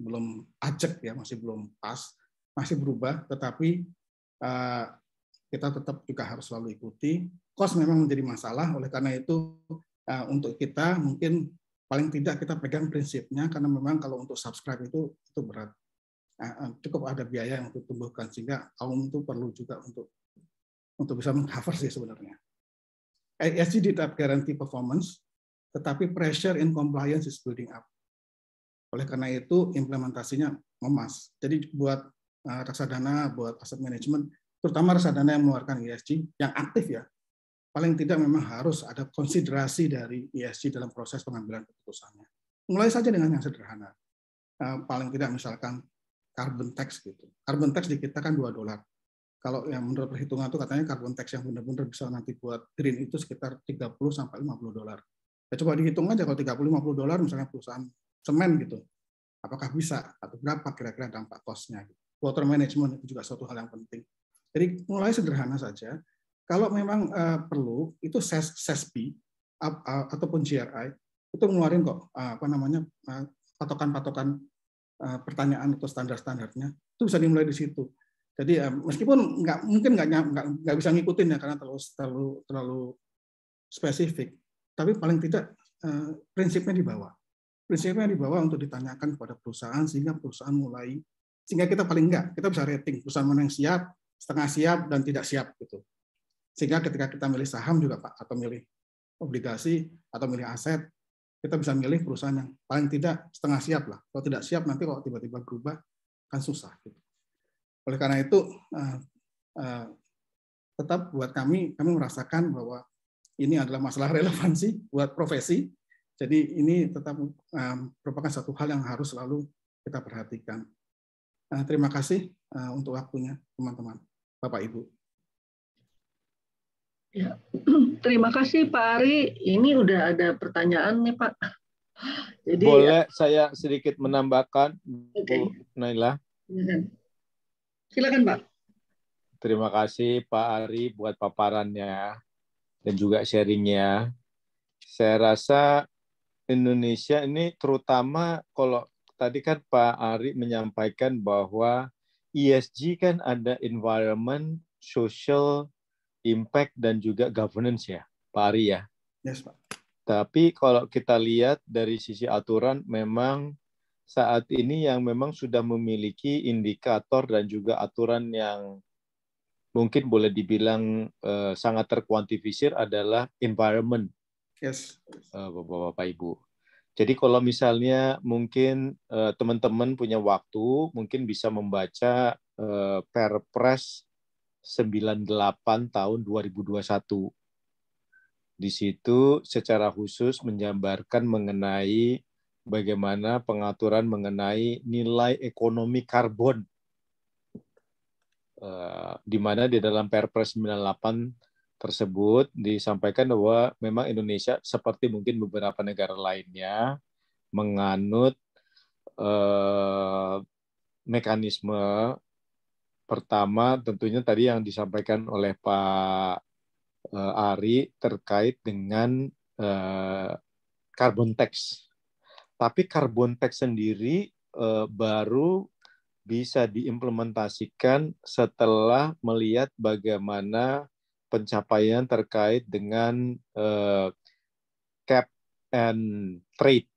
belum ajek ya masih belum pas masih berubah tetapi uh, kita tetap juga harus selalu ikuti. Kos memang menjadi masalah, oleh karena itu eh, untuk kita mungkin paling tidak kita pegang prinsipnya karena memang kalau untuk subscribe itu itu berat. Nah, eh, cukup ada biaya yang untuk tumbuhkan sehingga kaum itu perlu juga untuk untuk bisa mengcover sih sebenarnya. ESG eh, tidak garanti performance, tetapi pressure in compliance is building up. Oleh karena itu implementasinya memas. Jadi buat reksadana, buat asset management, terutama reksadana yang mengeluarkan ESG yang aktif ya, paling tidak memang harus ada konsiderasi dari ESG dalam proses pengambilan keputusannya. Mulai saja dengan yang sederhana. Eh, paling tidak misalkan carbon tax gitu. Carbon tax di kita kan 2 dolar. Kalau yang menurut perhitungan itu katanya carbon tax yang benar-benar bisa nanti buat green itu sekitar 30 sampai 50 dolar. Ya coba dihitung aja kalau 30 50 dolar misalnya perusahaan semen gitu. Apakah bisa atau berapa kira-kira dampak kosnya gitu? Water management itu juga suatu hal yang penting jadi mulai sederhana saja. Kalau memang uh, perlu, itu SES, sesb uh, uh, ataupun GRI itu ngeluarin kok uh, apa namanya eh, patokan-patokan uh, pertanyaan atau standar-standarnya itu bisa dimulai di situ. Jadi uh, meskipun nggak mungkin nggak nggak bisa ngikutin ya karena terlalu terlalu terlalu spesifik, tapi paling tidak uh, prinsipnya dibawa. Prinsipnya dibawa untuk ditanyakan kepada perusahaan sehingga perusahaan mulai sehingga kita paling enggak kita bisa rating perusahaan mana yang siap, setengah siap dan tidak siap gitu. Sehingga ketika kita milih saham juga Pak atau milih obligasi atau milih aset, kita bisa milih perusahaan yang paling tidak setengah siap lah. Kalau tidak siap nanti kalau tiba-tiba berubah kan susah gitu. Oleh karena itu eh, eh, tetap buat kami kami merasakan bahwa ini adalah masalah relevansi buat profesi. Jadi ini tetap eh, merupakan satu hal yang harus selalu kita perhatikan. terima kasih. Eh, untuk waktunya teman-teman, Bapak Ibu. Ya, terima kasih Pak Ari. Ini udah ada pertanyaan nih Pak. Jadi, ya. Boleh ya. saya sedikit menambahkan, okay. Bu Naila. Silakan. Silakan Pak. Terima kasih Pak Ari buat paparannya dan juga sharingnya. Saya rasa Indonesia ini terutama kalau tadi kan Pak Ari menyampaikan bahwa ESG kan ada environment, social impact dan juga governance ya, Pak Ari ya. Yes, Pak. Tapi kalau kita lihat dari sisi aturan memang saat ini yang memang sudah memiliki indikator dan juga aturan yang mungkin boleh dibilang uh, sangat terkuantifisir adalah environment. Yes. Eh, Bapak-bapak Ibu. Jadi kalau misalnya mungkin eh, teman-teman punya waktu, mungkin bisa membaca uh, Perpres 98 tahun 2021. Di situ secara khusus menjabarkan mengenai bagaimana pengaturan mengenai nilai ekonomi karbon. Uh, di mana di dalam Perpres 98 tersebut disampaikan bahwa memang Indonesia seperti mungkin beberapa negara lainnya menganut eh, mekanisme pertama tentunya tadi yang disampaikan oleh Pak eh, Ari terkait dengan eh, carbon tax. Tapi carbon tax sendiri eh, baru bisa diimplementasikan setelah melihat bagaimana pencapaian terkait dengan uh, cap and trade.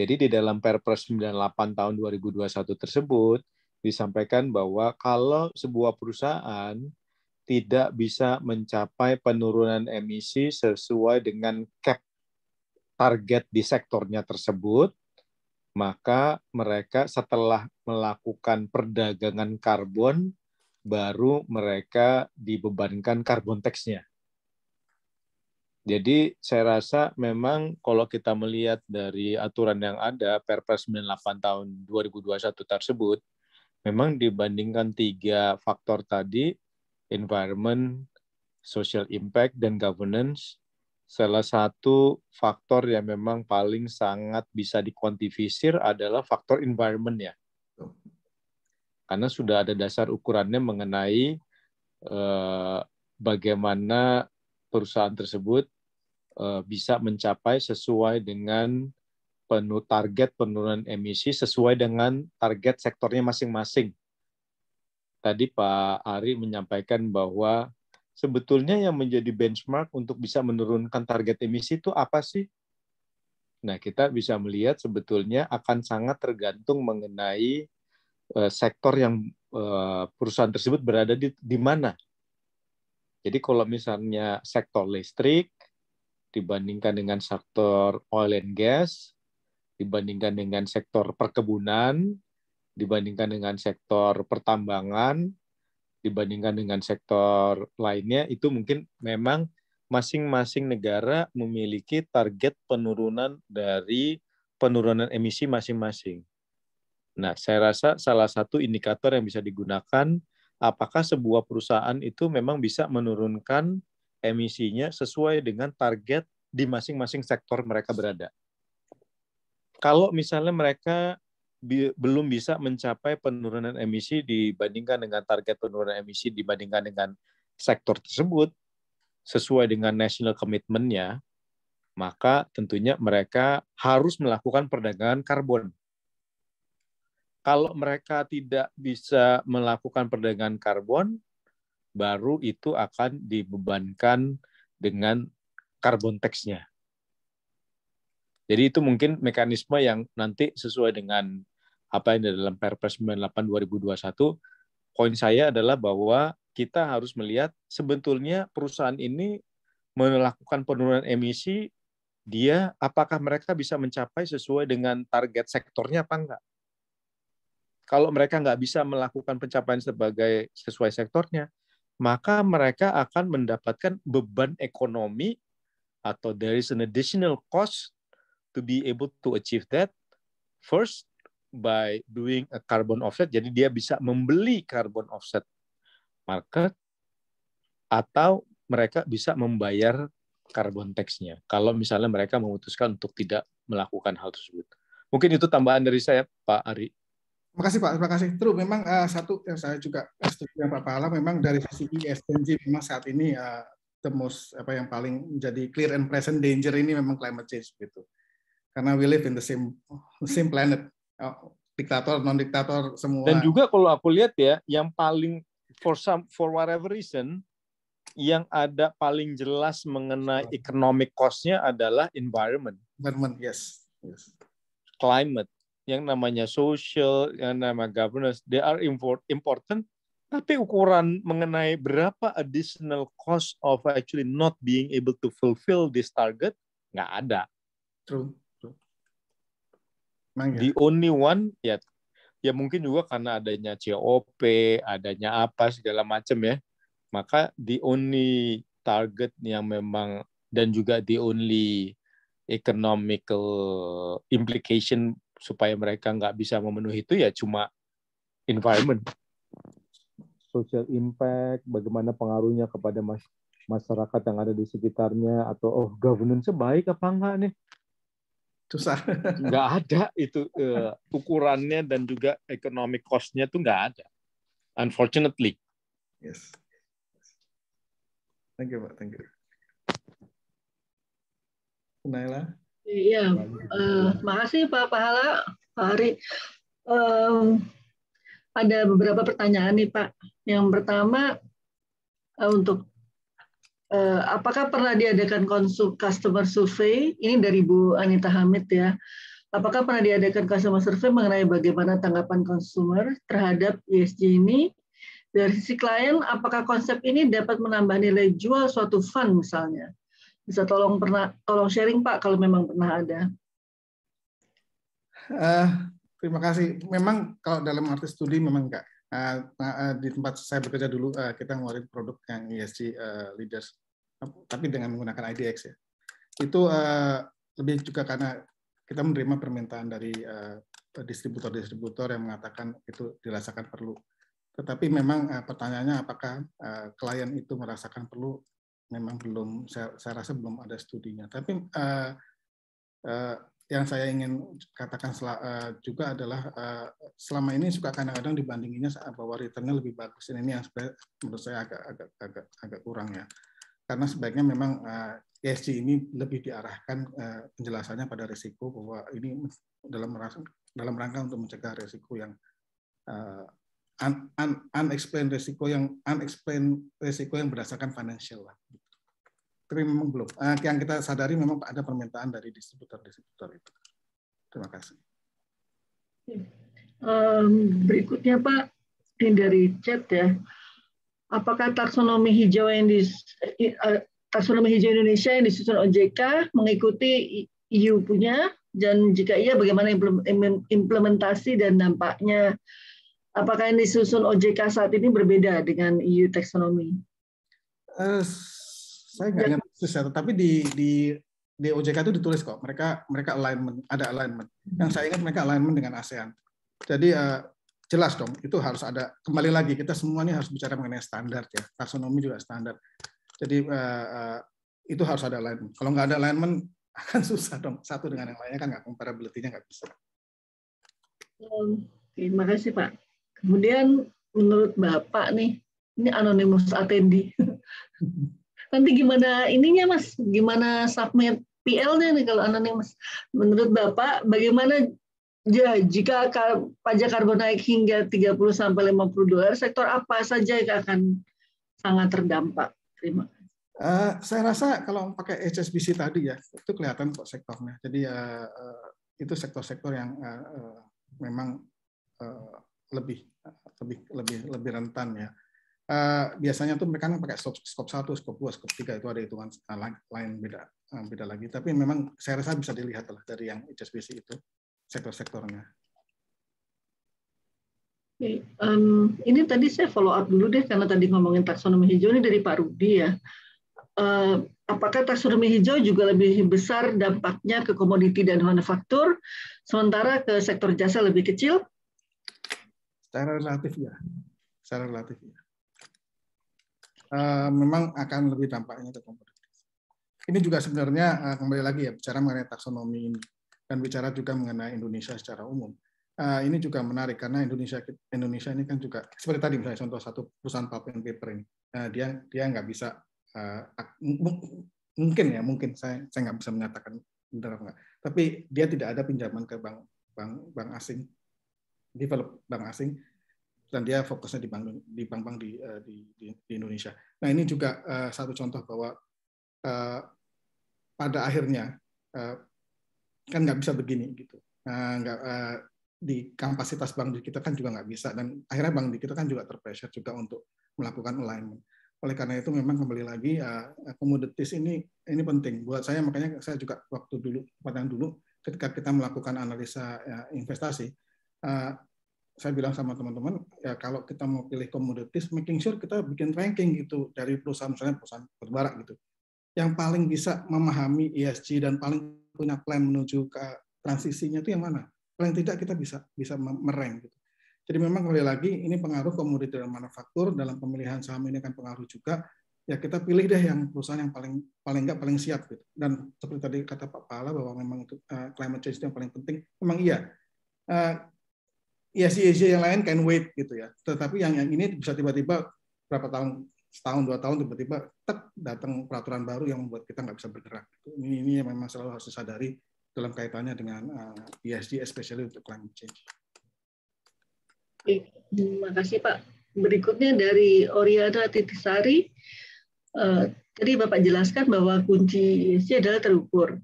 Jadi di dalam Perpres 98 tahun 2021 tersebut disampaikan bahwa kalau sebuah perusahaan tidak bisa mencapai penurunan emisi sesuai dengan cap target di sektornya tersebut, maka mereka setelah melakukan perdagangan karbon baru mereka dibebankan karbon teksnya. Jadi saya rasa memang kalau kita melihat dari aturan yang ada Perpres 98 tahun 2021 tersebut, memang dibandingkan tiga faktor tadi, environment, social impact, dan governance, salah satu faktor yang memang paling sangat bisa dikuantifisir adalah faktor environment ya karena sudah ada dasar ukurannya mengenai eh, bagaimana perusahaan tersebut eh, bisa mencapai sesuai dengan penuh target penurunan emisi sesuai dengan target sektornya masing-masing. Tadi Pak Ari menyampaikan bahwa sebetulnya yang menjadi benchmark untuk bisa menurunkan target emisi itu apa sih? Nah, kita bisa melihat sebetulnya akan sangat tergantung mengenai Eh, sektor yang eh, perusahaan tersebut berada di, di mana. Jadi kalau misalnya sektor listrik dibandingkan dengan sektor oil and gas, dibandingkan dengan sektor perkebunan, dibandingkan dengan sektor pertambangan, dibandingkan dengan sektor lainnya, itu mungkin memang masing-masing negara memiliki target penurunan dari penurunan emisi masing-masing. Nah, saya rasa salah satu indikator yang bisa digunakan apakah sebuah perusahaan itu memang bisa menurunkan emisinya sesuai dengan target di masing-masing sektor mereka berada. Kalau misalnya mereka bi belum bisa mencapai penurunan emisi dibandingkan dengan target penurunan emisi dibandingkan dengan sektor tersebut sesuai dengan national commitment-nya, maka tentunya mereka harus melakukan perdagangan karbon kalau mereka tidak bisa melakukan perdagangan karbon, baru itu akan dibebankan dengan karbon teksnya. Jadi itu mungkin mekanisme yang nanti sesuai dengan apa yang ada dalam Perpres 98 2021. Poin saya adalah bahwa kita harus melihat sebetulnya perusahaan ini melakukan penurunan emisi dia apakah mereka bisa mencapai sesuai dengan target sektornya apa enggak kalau mereka nggak bisa melakukan pencapaian sebagai sesuai sektornya, maka mereka akan mendapatkan beban ekonomi atau there is an additional cost to be able to achieve that. First, by doing a carbon offset, jadi dia bisa membeli carbon offset market atau mereka bisa membayar carbon tax-nya kalau misalnya mereka memutuskan untuk tidak melakukan hal tersebut. Mungkin itu tambahan dari saya, Pak Ari. Terima kasih Pak, terima kasih. True, memang uh, satu yang eh, saya juga eh, setuju dengan Pak Pala memang dari sisi ESG memang saat ini uh, the most apa yang paling menjadi clear and present danger ini memang climate change gitu. Karena we live in the same same planet. Oh, diktator non diktator semua. Dan juga kalau aku lihat ya, yang paling for some for whatever reason yang ada paling jelas mengenai economic cost-nya adalah environment. Environment, yes. yes. Climate yang namanya social, yang namanya governance, they are important. Tapi ukuran mengenai berapa additional cost of actually not being able to fulfill this target nggak ada. True. True. Gitu? The only one ya ya mungkin juga karena adanya COP, adanya apa segala macam ya. Maka the only target yang memang dan juga the only economical implication supaya mereka nggak bisa memenuhi itu ya cuma environment social impact bagaimana pengaruhnya kepada mas masyarakat yang ada di sekitarnya atau oh governance baik apa enggak nih susah nggak ada itu uh, ukurannya dan juga economic cost-nya tuh nggak ada unfortunately yes thank you pak thank you Naila Iya, uh, makasih Pak Pahala, Pak Ari. Um, ada beberapa pertanyaan nih Pak. Yang pertama uh, untuk uh, apakah pernah diadakan konsum customer survey? Ini dari Bu Anita Hamid ya. Apakah pernah diadakan customer survey mengenai bagaimana tanggapan konsumer terhadap ESG ini? Dari sisi klien, apakah konsep ini dapat menambah nilai jual suatu fund misalnya? bisa tolong pernah tolong sharing Pak kalau memang pernah ada. Uh, terima kasih. Memang kalau dalam arti studi memang enggak. Uh, uh, di tempat saya bekerja dulu uh, kita ngeluarin produk yang ESG uh, leaders, tapi dengan menggunakan IDX ya. Itu uh, lebih juga karena kita menerima permintaan dari distributor distributor-distributor yang mengatakan itu dirasakan perlu. Tetapi memang uh, pertanyaannya apakah uh, klien itu merasakan perlu memang belum saya, saya rasa belum ada studinya. Tapi uh, uh, yang saya ingin katakan eh, juga adalah selama ini suka kadang-kadang dibandinginnya saat bahwa returnnya lebih bagus. Ini yang menurut saya agak agak agak agak kurang ya. Karena sebaiknya memang uh, ESG ini lebih diarahkan penjelasannya pada risiko bahwa ini dalam dalam rangka untuk mencegah risiko yang un, un, unexplained resiko yang unexplained resiko yang berdasarkan financial lah. Tapi memang belum. Eh, yang kita sadari memang ada permintaan dari distributor-distributor itu. Terima kasih. Iya. berikutnya Pak, ini dari chat ya. Apakah taksonomi hijau yang di eh, taksonomi hijau Indonesia yang disusun OJK mengikuti EU punya dan jika iya bagaimana implementasi dan dampaknya Apakah yang disusun OJK saat ini berbeda dengan EU taxonomy? Uh, saya nggak ingat persis ya, tapi di di di OJK itu ditulis kok. Mereka mereka alignment, ada alignment. Hmm. Yang saya ingat mereka alignment dengan ASEAN. Jadi uh, jelas dong, itu harus ada kembali lagi kita semuanya harus bicara mengenai standar ya, taksonomi juga standar. Jadi uh, uh, itu harus ada alignment. Kalau nggak ada alignment akan susah dong satu dengan yang lainnya kan nggak comparability-nya nggak bisa. Oke, okay, makasih Pak. Kemudian menurut Bapak nih, ini anonymous attendee. Nanti gimana ininya Mas? Gimana submit PL-nya nih kalau anonymous? Menurut Bapak bagaimana Ya, jika kar pajak karbon naik hingga 30 sampai 50 dolar, sektor apa saja yang akan sangat terdampak? Terima kasih. Uh, saya rasa kalau pakai HSBC tadi ya, itu kelihatan kok sektornya. Jadi ya uh, itu sektor-sektor yang uh, uh, memang uh, lebih lebih lebih lebih rentan ya. Uh, biasanya tuh mereka kan pakai skop, scope 1, skop 2, skop 3 itu ada hitungan eh, lain beda eh, beda lagi. Tapi memang saya rasa bisa dilihat lah dari yang HSBC itu sektor-sektornya. Um, ini tadi saya follow up dulu deh karena tadi ngomongin taksonomi hijau ini dari Pak Rudi ya. Uh, apakah taksonomi hijau juga lebih besar dampaknya ke komoditi dan manufaktur, sementara ke sektor jasa lebih kecil? secara relatif ya secara relatif ya eh, memang akan lebih dampaknya ke komoditas ini juga sebenarnya eh, kembali lagi ya bicara mengenai taksonomi ini dan bicara juga mengenai Indonesia secara umum eh, ini juga menarik karena Indonesia Indonesia ini kan juga seperti tadi misalnya contoh satu perusahaan pulp and paper ini dia dia nggak bisa mungkin ya mungkin saya saya nggak bisa menyatakan benar apa enggak tapi dia tidak ada pinjaman ke bank bank bank asing develop bank asing dan dia fokusnya di bank di bank-bank di, eh, di, di, di Indonesia. Nah ini juga uh, satu contoh bahwa uh, pada akhirnya uh, kan nggak bisa begini gitu. Uh, nggak uh, di kapasitas bank di kita kan juga nggak bisa dan akhirnya bank di kita kan juga terpressure juga untuk melakukan alignment. Oleh karena itu memang kembali lagi uh, ini ini penting buat saya makanya saya juga waktu dulu pada dulu ketika kita melakukan analisa investasi Eh, saya bilang sama teman-teman ya kalau kita mau pilih komoditis making sure kita bikin ranking gitu dari perusahaan misalnya perusahaan berbarak gitu yang paling bisa memahami ESG dan paling punya plan menuju ke transisinya itu yang mana paling tidak kita bisa bisa mereng gitu jadi memang kembali lagi ini pengaruh komoditi dan manufaktur dalam pemilihan saham ini akan pengaruh juga ya kita pilih deh yang perusahaan yang paling paling enggak paling siap gitu dan seperti tadi kata Pak Pala bahwa memang itu, uh, climate change itu yang paling penting memang iya eh, ESG iya ESG iya yang lain can wait gitu ya. Tetapi yang yang ini bisa tiba-tiba berapa tahun setahun dua tahun tiba-tiba tek datang peraturan baru yang membuat kita nggak bisa bergerak. Ini ini yang memang selalu harus disadari dalam kaitannya dengan uh, eh, ESG especially untuk climate change. terima kasih Pak. Berikutnya dari Oriana Titisari. Uh, tadi Bapak jelaskan bahwa kunci ESG adalah terukur.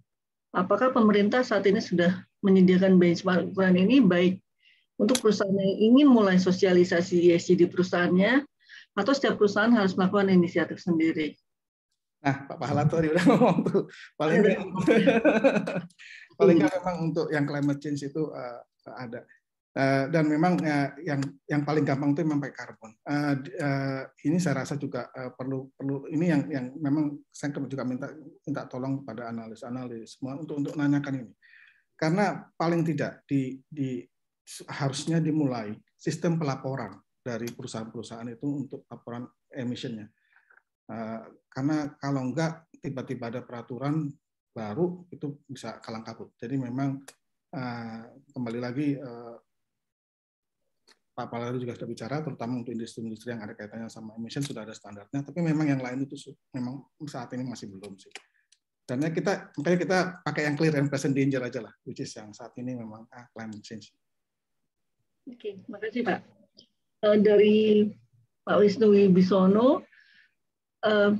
Apakah pemerintah saat ini sudah menyediakan benchmark ukuran ini baik untuk perusahaan yang ingin mulai sosialisasi ESG di perusahaannya, atau setiap perusahaan harus melakukan inisiatif sendiri. Nah, Pak Pahala tadi udah ngomong tuh. Paling iya, nggak iya, iya, paling memang untuk yang climate change itu uh, ada. Uh, dan memang uh, yang yang paling gampang itu memang pakai karbon. Uh, uh, ini saya rasa juga uh, perlu perlu ini yang yang memang saya juga minta minta tolong pada analis-analis semua untuk untuk nanyakan ini. Karena paling tidak di di harusnya dimulai sistem pelaporan dari perusahaan-perusahaan itu untuk laporan emisinya eh, Karena kalau enggak tiba-tiba ada peraturan baru itu bisa kalang kabut. Jadi memang eh, kembali lagi eh, Pak Palaru juga sudah bicara, terutama untuk industri-industri yang ada kaitannya sama emission sudah ada standarnya, tapi memang yang lain itu memang saat ini masih belum sih. Karena ya kita makanya kita pakai yang clear and present danger aja lah, which is yang saat ini memang ah, climate change Oke, makasih Pak. Eh, dari Pak Wisnu Wibisono, eh,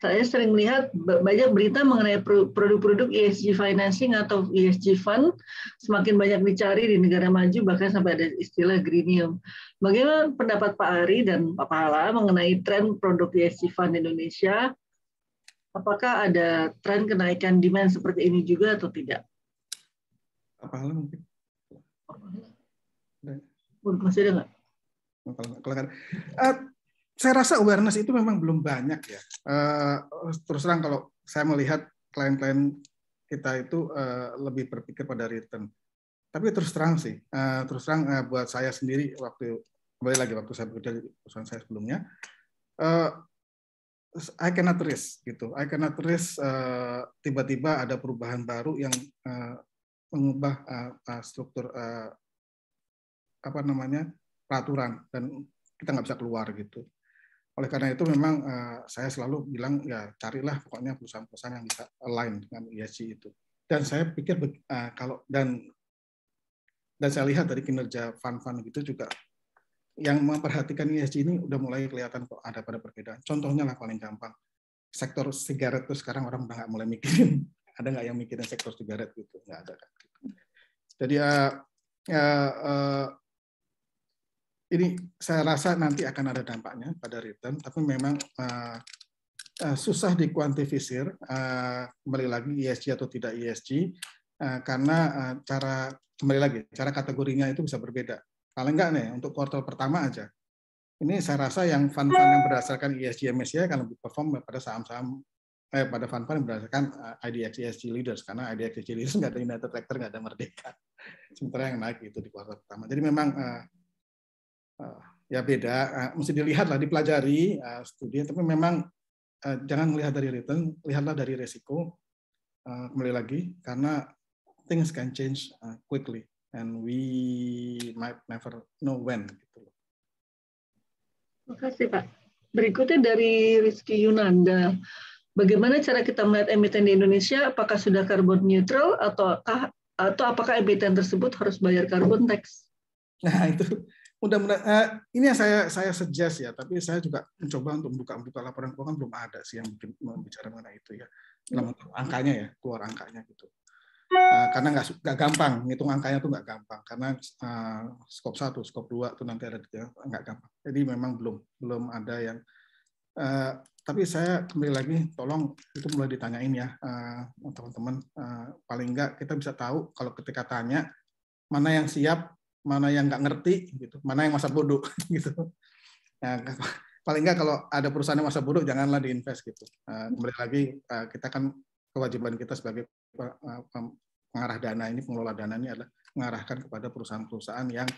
saya sering melihat banyak berita mengenai produk-produk ESG financing atau ESG fund semakin banyak dicari di negara maju bahkan sampai ada istilah greenium. Bagaimana pendapat Pak Ari dan Pak Pahala mengenai tren produk ESG fund Indonesia? Apakah ada tren kenaikan demand seperti ini juga atau tidak? Pak Pahala mungkin. Masih ada nggak? Uh, saya rasa awareness itu memang belum banyak ya. Eh, terus terang kalau saya melihat klien-klien kita itu eh, lebih berpikir pada return. Tapi terus terang sih, terus terang buat saya sendiri waktu kembali lagi waktu saya bekerja di perusahaan saya sebelumnya, uh, I cannot risk gitu. I cannot risk tiba-tiba ada perubahan baru yang mengubah struktur apa namanya peraturan dan kita nggak bisa keluar gitu. Oleh karena itu memang eh, saya selalu bilang ya carilah pokoknya perusahaan-perusahaan yang bisa align dengan ESG itu. Dan saya pikir eh, kalau dan dan saya lihat dari kinerja fun-fun gitu juga yang memperhatikan ESG ini udah mulai kelihatan kok ada pada perbedaan. Contohnya lah paling gampang sektor sigaret itu sekarang orang udah nggak mulai mikirin ada nggak yang mikirin sektor sigaret gitu nggak ada kan. Jadi eh, ya uh, ini saya rasa nanti akan ada dampaknya pada return, tapi memang uh, uh, susah dikuantifisir uh, kembali lagi ESG atau tidak ESG uh, karena uh, cara kembali lagi cara kategorinya itu bisa berbeda. Kalau enggak nih untuk kuartal pertama aja. Ini saya rasa yang fund-fund yang berdasarkan ESG MSCI akan lebih perform pada saham-saham eh pada fund-fund yang berdasarkan IDX ESG leaders karena IDX ESG leaders nggak ada United Tractor nggak ada Merdeka. Sementara yang naik itu di kuartal pertama. Jadi memang uh, ya beda, uh, mesti dilihatlah, dipelajari ah, studi, tapi memang ah, jangan melihat dari return, lihatlah dari resiko. Uh, kembali lagi, karena things can change quickly and we might never know when. Gitu. Terima kasih Pak. Berikutnya dari Rizky Yunanda. Bagaimana cara kita melihat emiten di Indonesia? Apakah sudah karbon neutral ataukah atau apakah emiten tersebut harus bayar karbon tax? Nah itu mudah-mudahan eh, ini yang saya saya suggest ya, tapi saya juga mencoba untuk membuka-buka laporan keuangan belum ada sih yang mungkin bicara mengenai itu ya. Dalam angkanya ya, keluar angkanya gitu. Uh, karena nggak nggak gampang ngitung angkanya tuh nggak gampang karena uh, eh, skop satu skop dua tuh nanti ada tiga nggak gampang jadi memang belum belum ada yang uh, tapi saya kembali lagi tolong itu mulai ditanyain ya teman-teman uh, teman paling nggak kita bisa tahu kalau ketika tanya mana yang siap mana yang nggak ngerti gitu mana yang masa bodoh gitu nah, paling nggak kalau ada perusahaan yang masa bodoh janganlah diinvest gitu nah, kembali lagi eh, kita kan kewajiban kita sebagai eh, pengarah dana ini pengelola dana ini adalah mengarahkan kepada perusahaan-perusahaan yang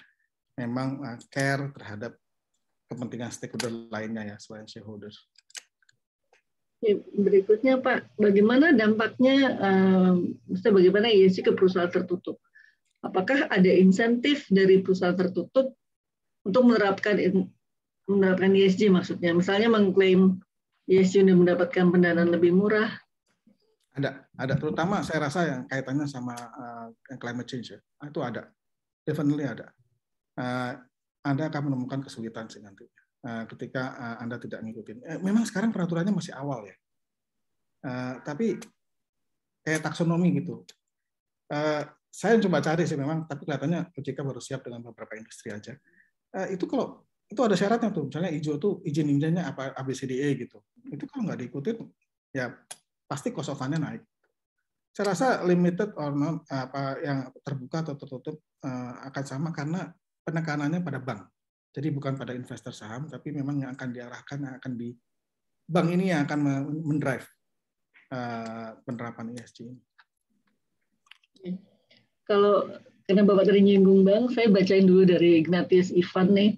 memang eh, care terhadap kepentingan stakeholder lainnya ya selain shareholder. Berikutnya Pak, bagaimana dampaknya, bisa bagaimana sih ke perusahaan tertutup? apakah ada insentif dari perusahaan tertutup untuk menerapkan menerapkan ESG maksudnya misalnya mengklaim ESG untuk mendapatkan pendanaan lebih murah ada ada terutama saya rasa yang kaitannya sama uh, climate change ya ah, itu ada definitely ada uh, anda akan menemukan kesulitan sih nanti uh, ketika uh, anda tidak ngikutin eh, memang sekarang peraturannya masih awal ya uh, tapi kayak taksonomi gitu saya coba cari sih memang, tapi kelihatannya OJK baru siap dengan beberapa industri aja. Eh, itu kalau itu ada syaratnya tuh, misalnya ijo itu, izin izinnya apa ABCDE gitu. Itu kalau nggak diikutin, ya pasti kosovannya naik. Saya rasa limited or non apa yang terbuka atau tertutup eh, akan sama karena penekanannya pada bank. Jadi bukan pada investor saham, tapi memang yang akan diarahkan yang akan di bank ini yang akan mendrive eh, penerapan ESG ini kalau karena Bapak tadi nyinggung Bang, saya bacain dulu dari Ignatius Ivan nih.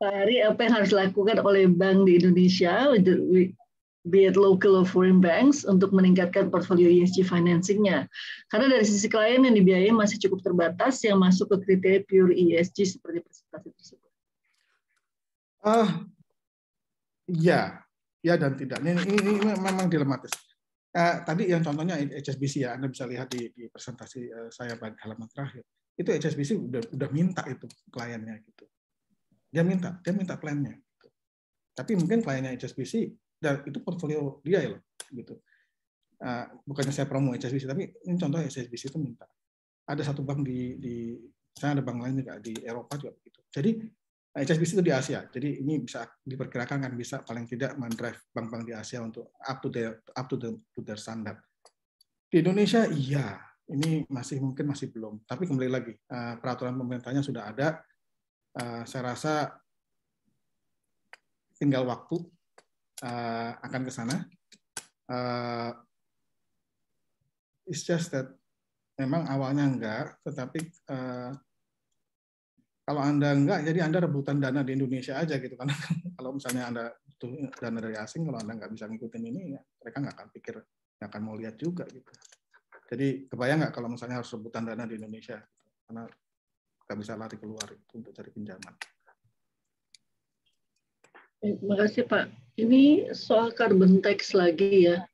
Pak eh, Ari, apa yang harus dilakukan oleh bank di Indonesia, be it local or foreign banks, untuk meningkatkan portfolio ESG financingnya? Karena dari sisi klien yang dibiayai masih cukup terbatas yang masuk ke kriteria pure ESG seperti presentasi tersebut. Ah, uh, ya, ya dan tidak. ini, ini memang dilematis Uh, tadi yang contohnya HSBC ya, Anda bisa lihat di, di presentasi eh, saya pada halaman terakhir. Itu HSBC udah udah minta itu kliennya gitu. Dia minta, dia minta plannya. Gitu. Tapi mungkin kliennya HSBC dan itu portfolio dia loh, ya, gitu. Uh, bukannya saya promo HSBC, tapi ini contoh HSBC itu minta. Ada satu bank di, di saya ada bank lain juga di Eropa juga begitu. Jadi Nah, HSBC itu di Asia, jadi ini bisa diperkirakan kan bisa paling tidak mendrive bank-bank di Asia untuk up to the up to the, to their standard. Di Indonesia, iya, ini masih mungkin masih belum. Tapi kembali lagi, eh, peraturan pemerintahnya sudah ada. Eh, saya rasa tinggal waktu eh, akan ke sana. It's just that memang awalnya enggak, tetapi kalau Anda enggak, jadi Anda rebutan dana di Indonesia aja gitu. kan kalau misalnya Anda butuh dana dari asing, kalau Anda nggak bisa ngikutin ini, ya, mereka nggak akan pikir, nggak akan mau lihat juga gitu. Jadi kebayang nggak kalau misalnya harus rebutan dana di Indonesia? Karena nggak bisa lari keluar itu untuk cari pinjaman. Terima kasih Pak. Ini soal carbon tax lagi ya.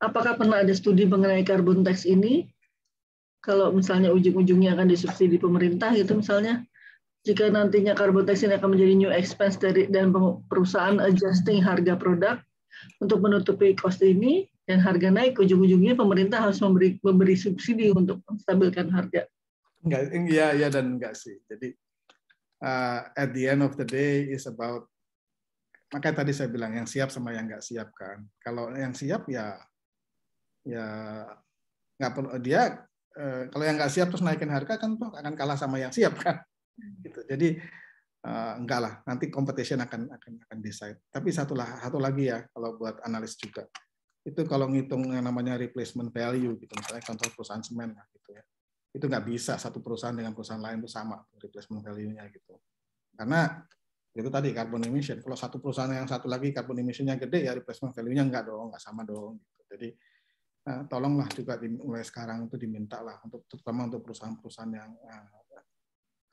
Apakah pernah ada studi mengenai carbon tax ini? kalau misalnya ujung-ujungnya akan disubsidi pemerintah gitu misalnya jika nantinya carbon tax ini akan menjadi new expense dari dan perusahaan adjusting harga produk untuk menutupi cost ini dan harga naik ujung-ujungnya pemerintah harus memberi memberi subsidi untuk menstabilkan harga. Enggak, iya iya dan enggak sih. Jadi uh, at the end of the day is about maka tadi saya bilang yang siap sama yang enggak siap kan. Kalau yang siap ya ya nggak perlu dia Eh, kalau yang nggak siap terus naikin harga kan tuh akan kalah sama yang siap kan gitu jadi eh, enggak lah nanti competition akan akan akan decide tapi satu lah satu lagi ya kalau buat analis juga itu kalau ngitung yang namanya replacement value gitu misalnya contoh perusahaan semen lah gitu ya itu nggak bisa satu perusahaan dengan perusahaan lain itu sama replacement value-nya gitu karena itu tadi carbon emission kalau satu perusahaan yang satu lagi carbon emission-nya gede ya replacement value-nya nggak dong nggak sama dong gitu. jadi nah tolonglah juga di, mulai sekarang itu diminta lah untuk terutama untuk perusahaan-perusahaan yang uh,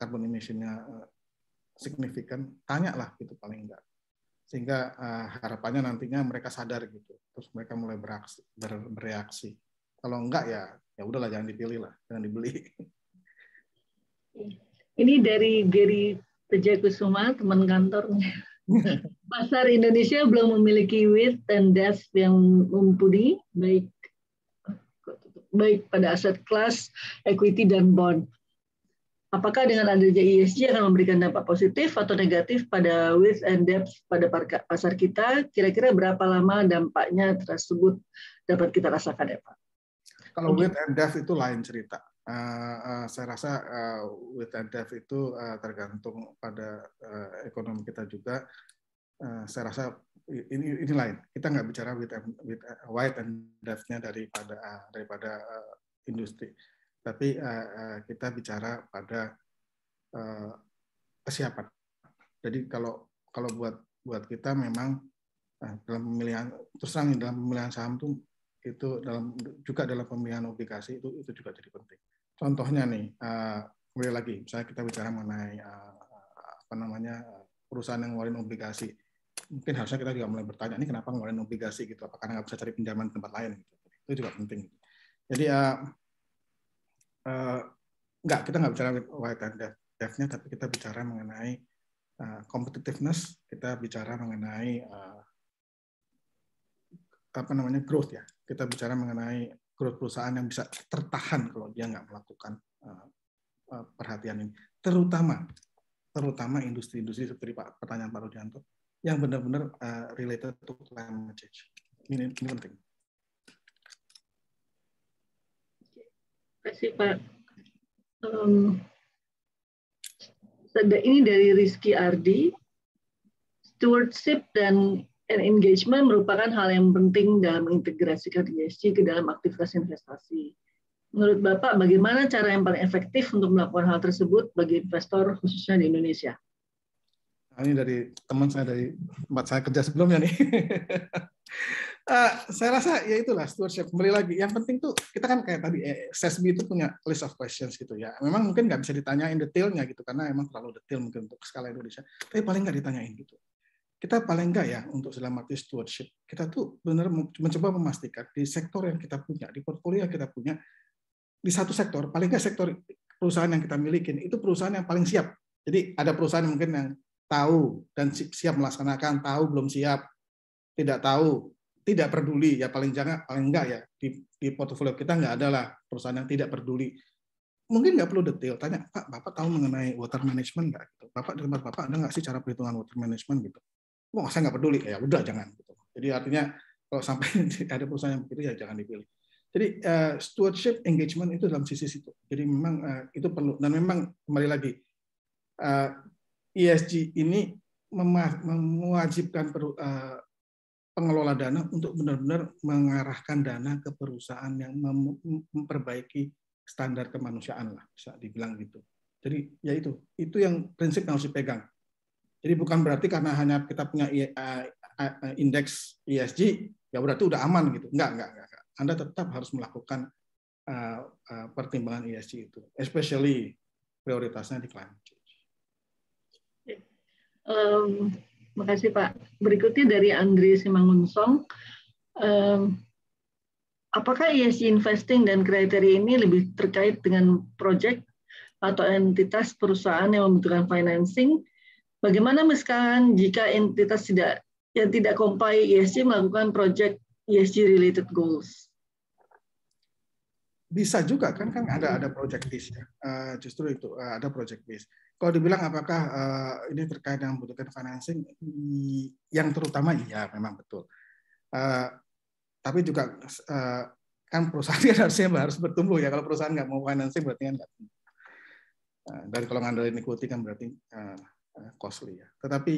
eh, emisinya emissionnya uh, signifikan, gitu paling enggak sehingga uh, harapannya nantinya mereka sadar gitu terus mereka mulai beraksi, ber, bereaksi kalau enggak ya ya udahlah jangan dipilih lah jangan dibeli ini dari Gary Tejakusuma teman kantornya pasar Indonesia belum memiliki width and depth yang mumpuni baik baik pada aset kelas, equity, dan bond. Apakah dengan adanya ESG akan memberikan dampak positif atau negatif pada width and depth pada pasar kita? Kira-kira berapa lama dampaknya tersebut dapat kita rasakan, ya Pak? Kalau width and depth itu lain cerita. Uh, uh, saya rasa uh, eh, width and depth itu uh, tergantung pada uh, ekonomi kita juga Eh, saya rasa ini, ini lain. Kita nggak bicara with, with eh, white and depth-nya daripada daripada eh, industri, tapi kita bicara pada uh, kesiapan. Jadi kalau kalau buat buat kita memang dalam pemilihan terus terang dalam pemilihan saham itu itu dalam juga dalam pemilihan obligasi itu itu juga jadi penting. Contohnya nih uh, kembali lagi, misalnya kita bicara mengenai apa namanya perusahaan yang ngeluarin obligasi mungkin harusnya kita juga mulai bertanya ini kenapa ngeluarin obligasi gitu apakah nggak bisa cari pinjaman di tempat lain gitu itu juga penting jadi uh, uh, nggak kita nggak bicara white and deaf-nya tapi kita bicara mengenai uh, competitiveness kita bicara mengenai uh, apa namanya growth ya kita bicara mengenai growth perusahaan yang bisa tertahan kalau dia nggak melakukan uh, perhatian ini terutama terutama industri-industri seperti Pak pertanyaan Pak Rudianto yang benar-benar uh, related to climate change. Ini, ini penting. Terima kasih Pak. Um, ini dari Rizky Ardi. Stewardship dan and engagement merupakan hal yang penting dalam mengintegrasikan ESG ke dalam aktivitas investasi. Menurut Bapak, bagaimana cara yang paling efektif untuk melakukan hal tersebut bagi investor khususnya di Indonesia? Nah, ini dari teman saya dari tempat saya kerja sebelumnya nih. uh, saya rasa ya itulah stewardship kembali lagi. Yang penting tuh kita kan kayak tadi eh, SESB itu punya list of questions gitu ya. Memang mungkin nggak bisa ditanyain detailnya gitu karena emang terlalu detail mungkin untuk skala Indonesia. Tapi paling nggak ditanyain gitu. Kita paling nggak ya untuk dalam arti stewardship kita tuh benar mencoba memastikan di sektor yang kita punya, di portfolio yang kita punya, di satu sektor paling nggak sektor perusahaan yang kita milikin itu perusahaan yang paling siap. Jadi ada perusahaan mungkin yang tahu dan siap melaksanakan, tahu belum siap, tidak tahu, tidak peduli ya paling jangan paling enggak ya di, di portofolio kita enggak ada lah perusahaan yang tidak peduli. Mungkin nggak perlu detail, tanya Pak, Bapak tahu mengenai water management nggak? Gitu. Bapak di tempat Bapak ada nggak sih cara perhitungan water management gitu? Wah, oh, saya nggak peduli, ya udah jangan. Gitu. Jadi artinya kalau sampai ada perusahaan yang begitu ya jangan dipilih. Jadi uh, stewardship engagement itu dalam sisi situ. Jadi memang uh, itu perlu dan memang kembali lagi eh, ESG ini mewajibkan eh, pengelola dana untuk benar-benar mengarahkan dana ke perusahaan yang memperbaiki standar kemanusiaan lah bisa dibilang gitu. Jadi ya itu itu yang prinsip yang harus dipegang. Jadi bukan berarti karena hanya kita punya e, indeks ESG ya berarti udah aman gitu. Enggak, enggak, enggak. Anda tetap harus melakukan eh, eh, pertimbangan ESG itu, especially prioritasnya di climate Um, makasih Pak. Berikutnya dari Andri Simangunsong. Um, apakah ESG investing dan kriteria ini lebih terkait dengan proyek atau entitas perusahaan yang membutuhkan financing? Bagaimana misalkan jika entitas tidak yang tidak kompai ESG melakukan proyek ESG related goals? bisa juga kan kan ada ada project base ya uh, justru itu uh, ada project base kalau dibilang apakah uh, ini terkait dengan membutuhkan financing, yang terutama iya memang betul. Uh, tapi juga uh, kan perusahaan kan harusnya harus bertumbuh ya. Kalau perusahaan nggak mau financing berarti kan nggak Uh, dari kalau ngandelin ikuti kan berarti uh, costly ya. Tetapi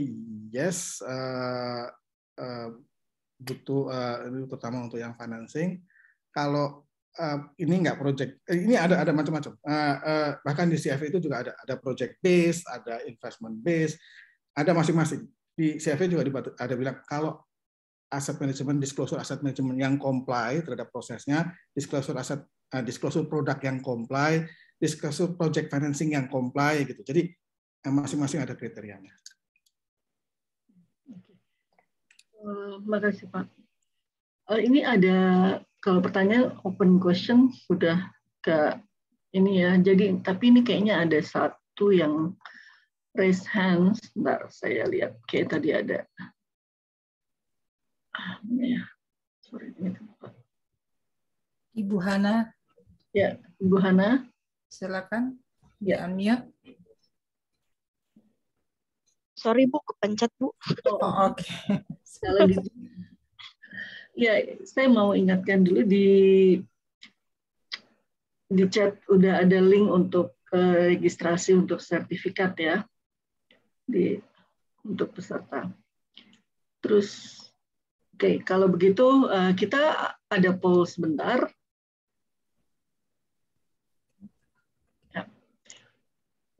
yes uh, uh, butuh uh, terutama untuk yang financing. Kalau uh, ini enggak project eh, ini ada ada macam-macam uh, uh, bahkan di CFA itu juga ada ada project base ada investment base ada masing-masing di CFA juga ada bilang kalau aset manajemen disclosure aset manajemen yang comply terhadap prosesnya disclosure aset uh, disclosure produk yang comply disclosure project financing yang comply gitu jadi masing-masing ada kriterianya. Terima kasih Pak. Ini ada kalau pertanyaan open question sudah ke ini ya. Jadi tapi ini kayaknya ada satu yang raise hands. Ntar saya lihat kayak tadi ada. Ah, ya, sorry ini tempat. Ibu Hana. Ya, Ibu Hana. Silakan. Ya, Amia. Sorry Bu, kepencet Bu. Oh, oh oke. Okay. ya saya mau ingatkan dulu di di chat udah ada link untuk eh, registrasi untuk sertifikat ya di untuk peserta. Terus oke okay, kalau begitu eh, kita ada poll sebentar. Ya.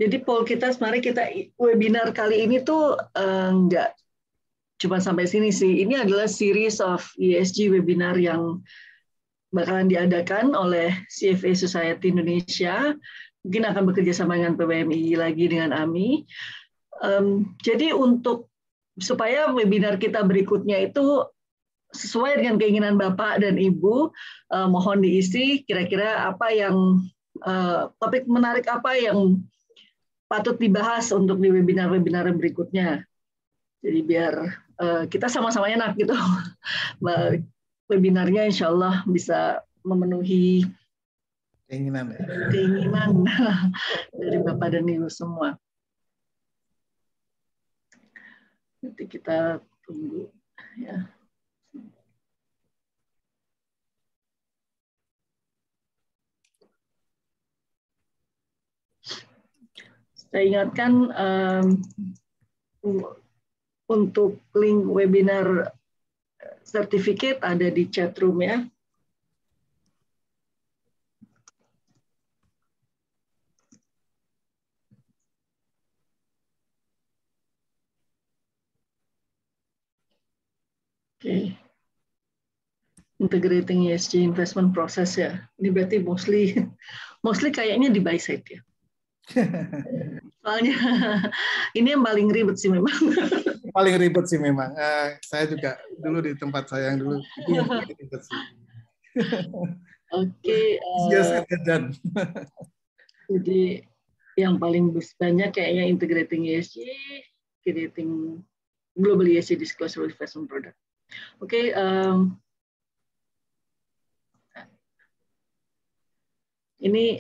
Jadi poll kita sebenarnya kita webinar kali ini tuh enggak eh, nggak cuma sampai sini sih. Ini adalah series of ESG webinar yang bakalan diadakan oleh CFA Society Indonesia. Mungkin akan bekerja sama dengan PBMI lagi dengan AMI. Um, jadi untuk supaya webinar kita berikutnya itu sesuai dengan keinginan Bapak dan Ibu, uh, mohon diisi kira-kira apa yang uh, topik menarik apa yang patut dibahas untuk di webinar-webinar berikutnya. Jadi biar Eh, kita sama-sama enak gitu. Webinarnya insya Allah bisa memenuhi keinginan ya. keinginan dari Bapak dan Ibu semua. Nanti kita tunggu ya. Saya ingatkan untuk link webinar sertifikat eh, ada di chat room ya. Oke. Okay. Integrating ESG investment process ya. Ini berarti mostly mostly kayaknya di buy side ya. Soalnya ini yang paling ribet sih memang paling ribet sih memang. Uh, saya juga dulu di tempat saya yang dulu Oke. Okay, uh, eh, jadi yang paling banyak kayaknya integrating ESG, creating global ESG disclosure fashion product. Oke. Okay, um, ini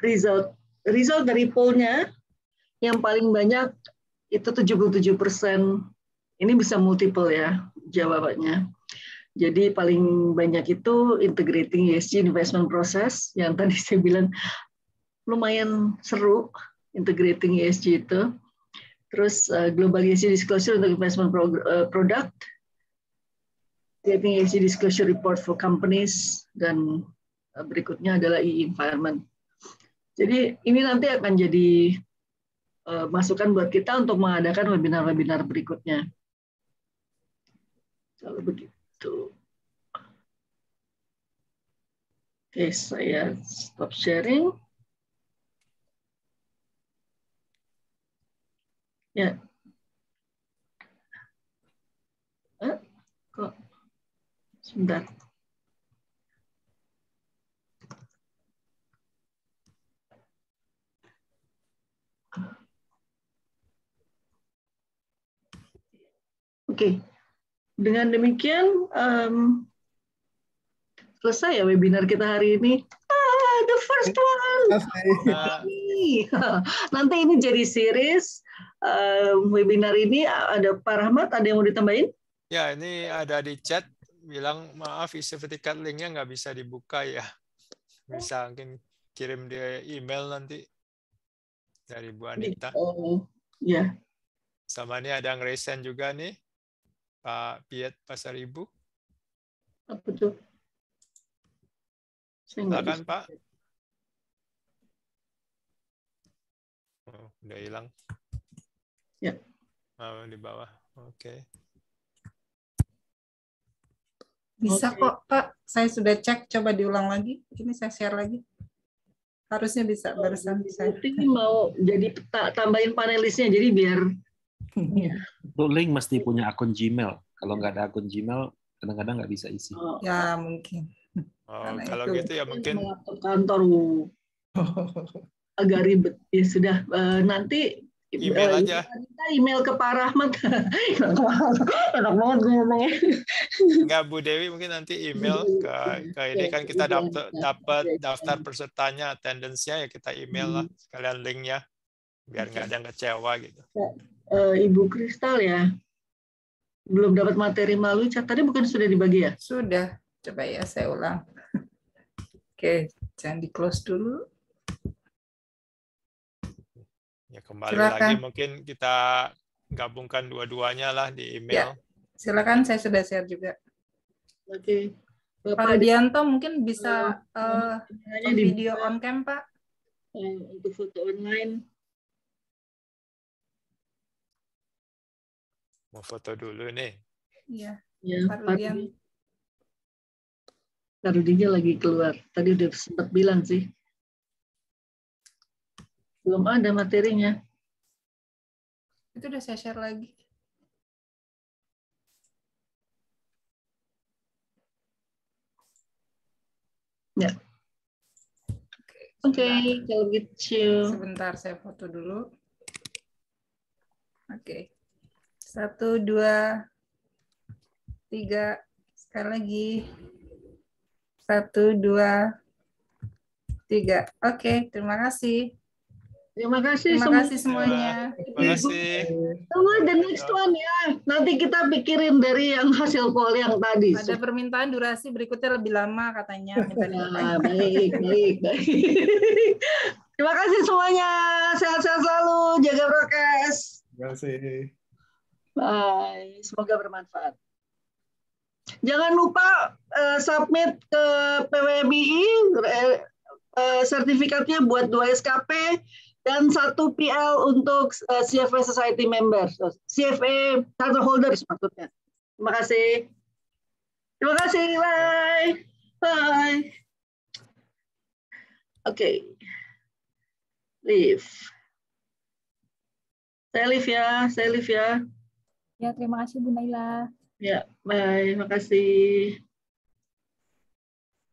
result result dari pollnya yang paling banyak itu 77 persen. Ini bisa multiple ya jawabannya. Jadi paling banyak itu integrating ESG investment process yang tadi saya bilang lumayan seru integrating ESG itu. Terus eh, global ESG disclosure untuk investment eh, product, creating ESG disclosure report for companies dan eh, berikutnya adalah e environment. Jadi ini nanti akan jadi Eh, masukan buat kita untuk mengadakan webinar-webinar berikutnya. Kalau begitu. Oke, saya stop sharing. Ya. Eh, kok sebentar. Oke, okay. dengan demikian um, selesai ya webinar kita hari ini. Ah, the first one. Nanti ini jadi series um, webinar ini ada Pak Rahmat, ada yang mau ditambahin? Ya, ini ada di chat bilang maaf isi petikat linknya nggak bisa dibuka ya. Bisa mungkin kirim dia email nanti dari Bu Anita. Oh, ya. Sama ini ada yang resen juga nih. Pak Piet Pasar Ibu? Apa tuh? Silakan Pak. Oh, udah hilang. Ya. Oh, di bawah. Oke. Okay. Bisa okay. kok Pak. Saya sudah cek. Coba diulang lagi. Ini saya share lagi. Harusnya bisa oh, barusan bisa. Ini mau jadi tambahin panelisnya jadi biar Iya. Untuk link mesti punya akun Gmail. Kalau nggak ada akun Gmail, kadang-kadang nggak bisa isi. Oh. ya mungkin. Oh, kalau itu, gitu ya mungkin. Kantor agak ribet. Ya sudah eh, nanti eh, email aja. Kita email ke Pak Rahmat. Enak banget gue ngomongnya. Enggak Bu Dewi mungkin nanti email iya. ke ke ini kan kita dapat iya, dapat daftar pesertanya, tendensinya ya kita email lah hmm. sekalian linknya biar nggak ada yang kecewa gitu uh, Ibu Kristal ya. Belum dapat materi melalui chat. Tadi bukan sudah dibagi ya? Sudah. Coba ya saya ulang. Oke, jangan di-close dulu. Ya kembali silakan. lagi mungkin kita gabungkan dua-duanya lah di email. Ya, silakan saya sudah share juga. Oke. Bapak Pak Dianto mungkin bisa uh, uh, video di, on cam Pak. Untuk foto online mau foto dulu nih. Iya. Ya, Farlian. Karudinya lagi keluar. Tadi udah sempat bilang sih. Belum ada materinya. Itu udah saya share lagi. Ya. Oke, okay, kalau gitu. Sebentar saya foto dulu. Oke. Okay. Satu, dua, tiga. Sekali lagi. Satu, dua, tiga. Oke, terima kasih. Terima kasih, terima kasih semuanya. Terima kasih. tunggu the next one ya. Nanti kita pikirin dari yang hasil call yang tadi. Ada permintaan durasi berikutnya lebih lama katanya. Ah, baik, baik. Terima kasih semuanya. Sehat-sehat selalu. Jaga prokes. Terima kasih. Bye. Semoga bermanfaat. Jangan lupa uh, submit ke PWBI uh, eh, eh, sertifikatnya buat dua SKP dan satu PL untuk uh, CFA Society member, so, CFA charter holders maksudnya. Terima kasih. Terima kasih. Bye. Bye. Oke. Okay. Leave. Saya leave ya. Saya leave ya. Ya, terima kasih Bu Naila. Ya, bye, Terima kasih.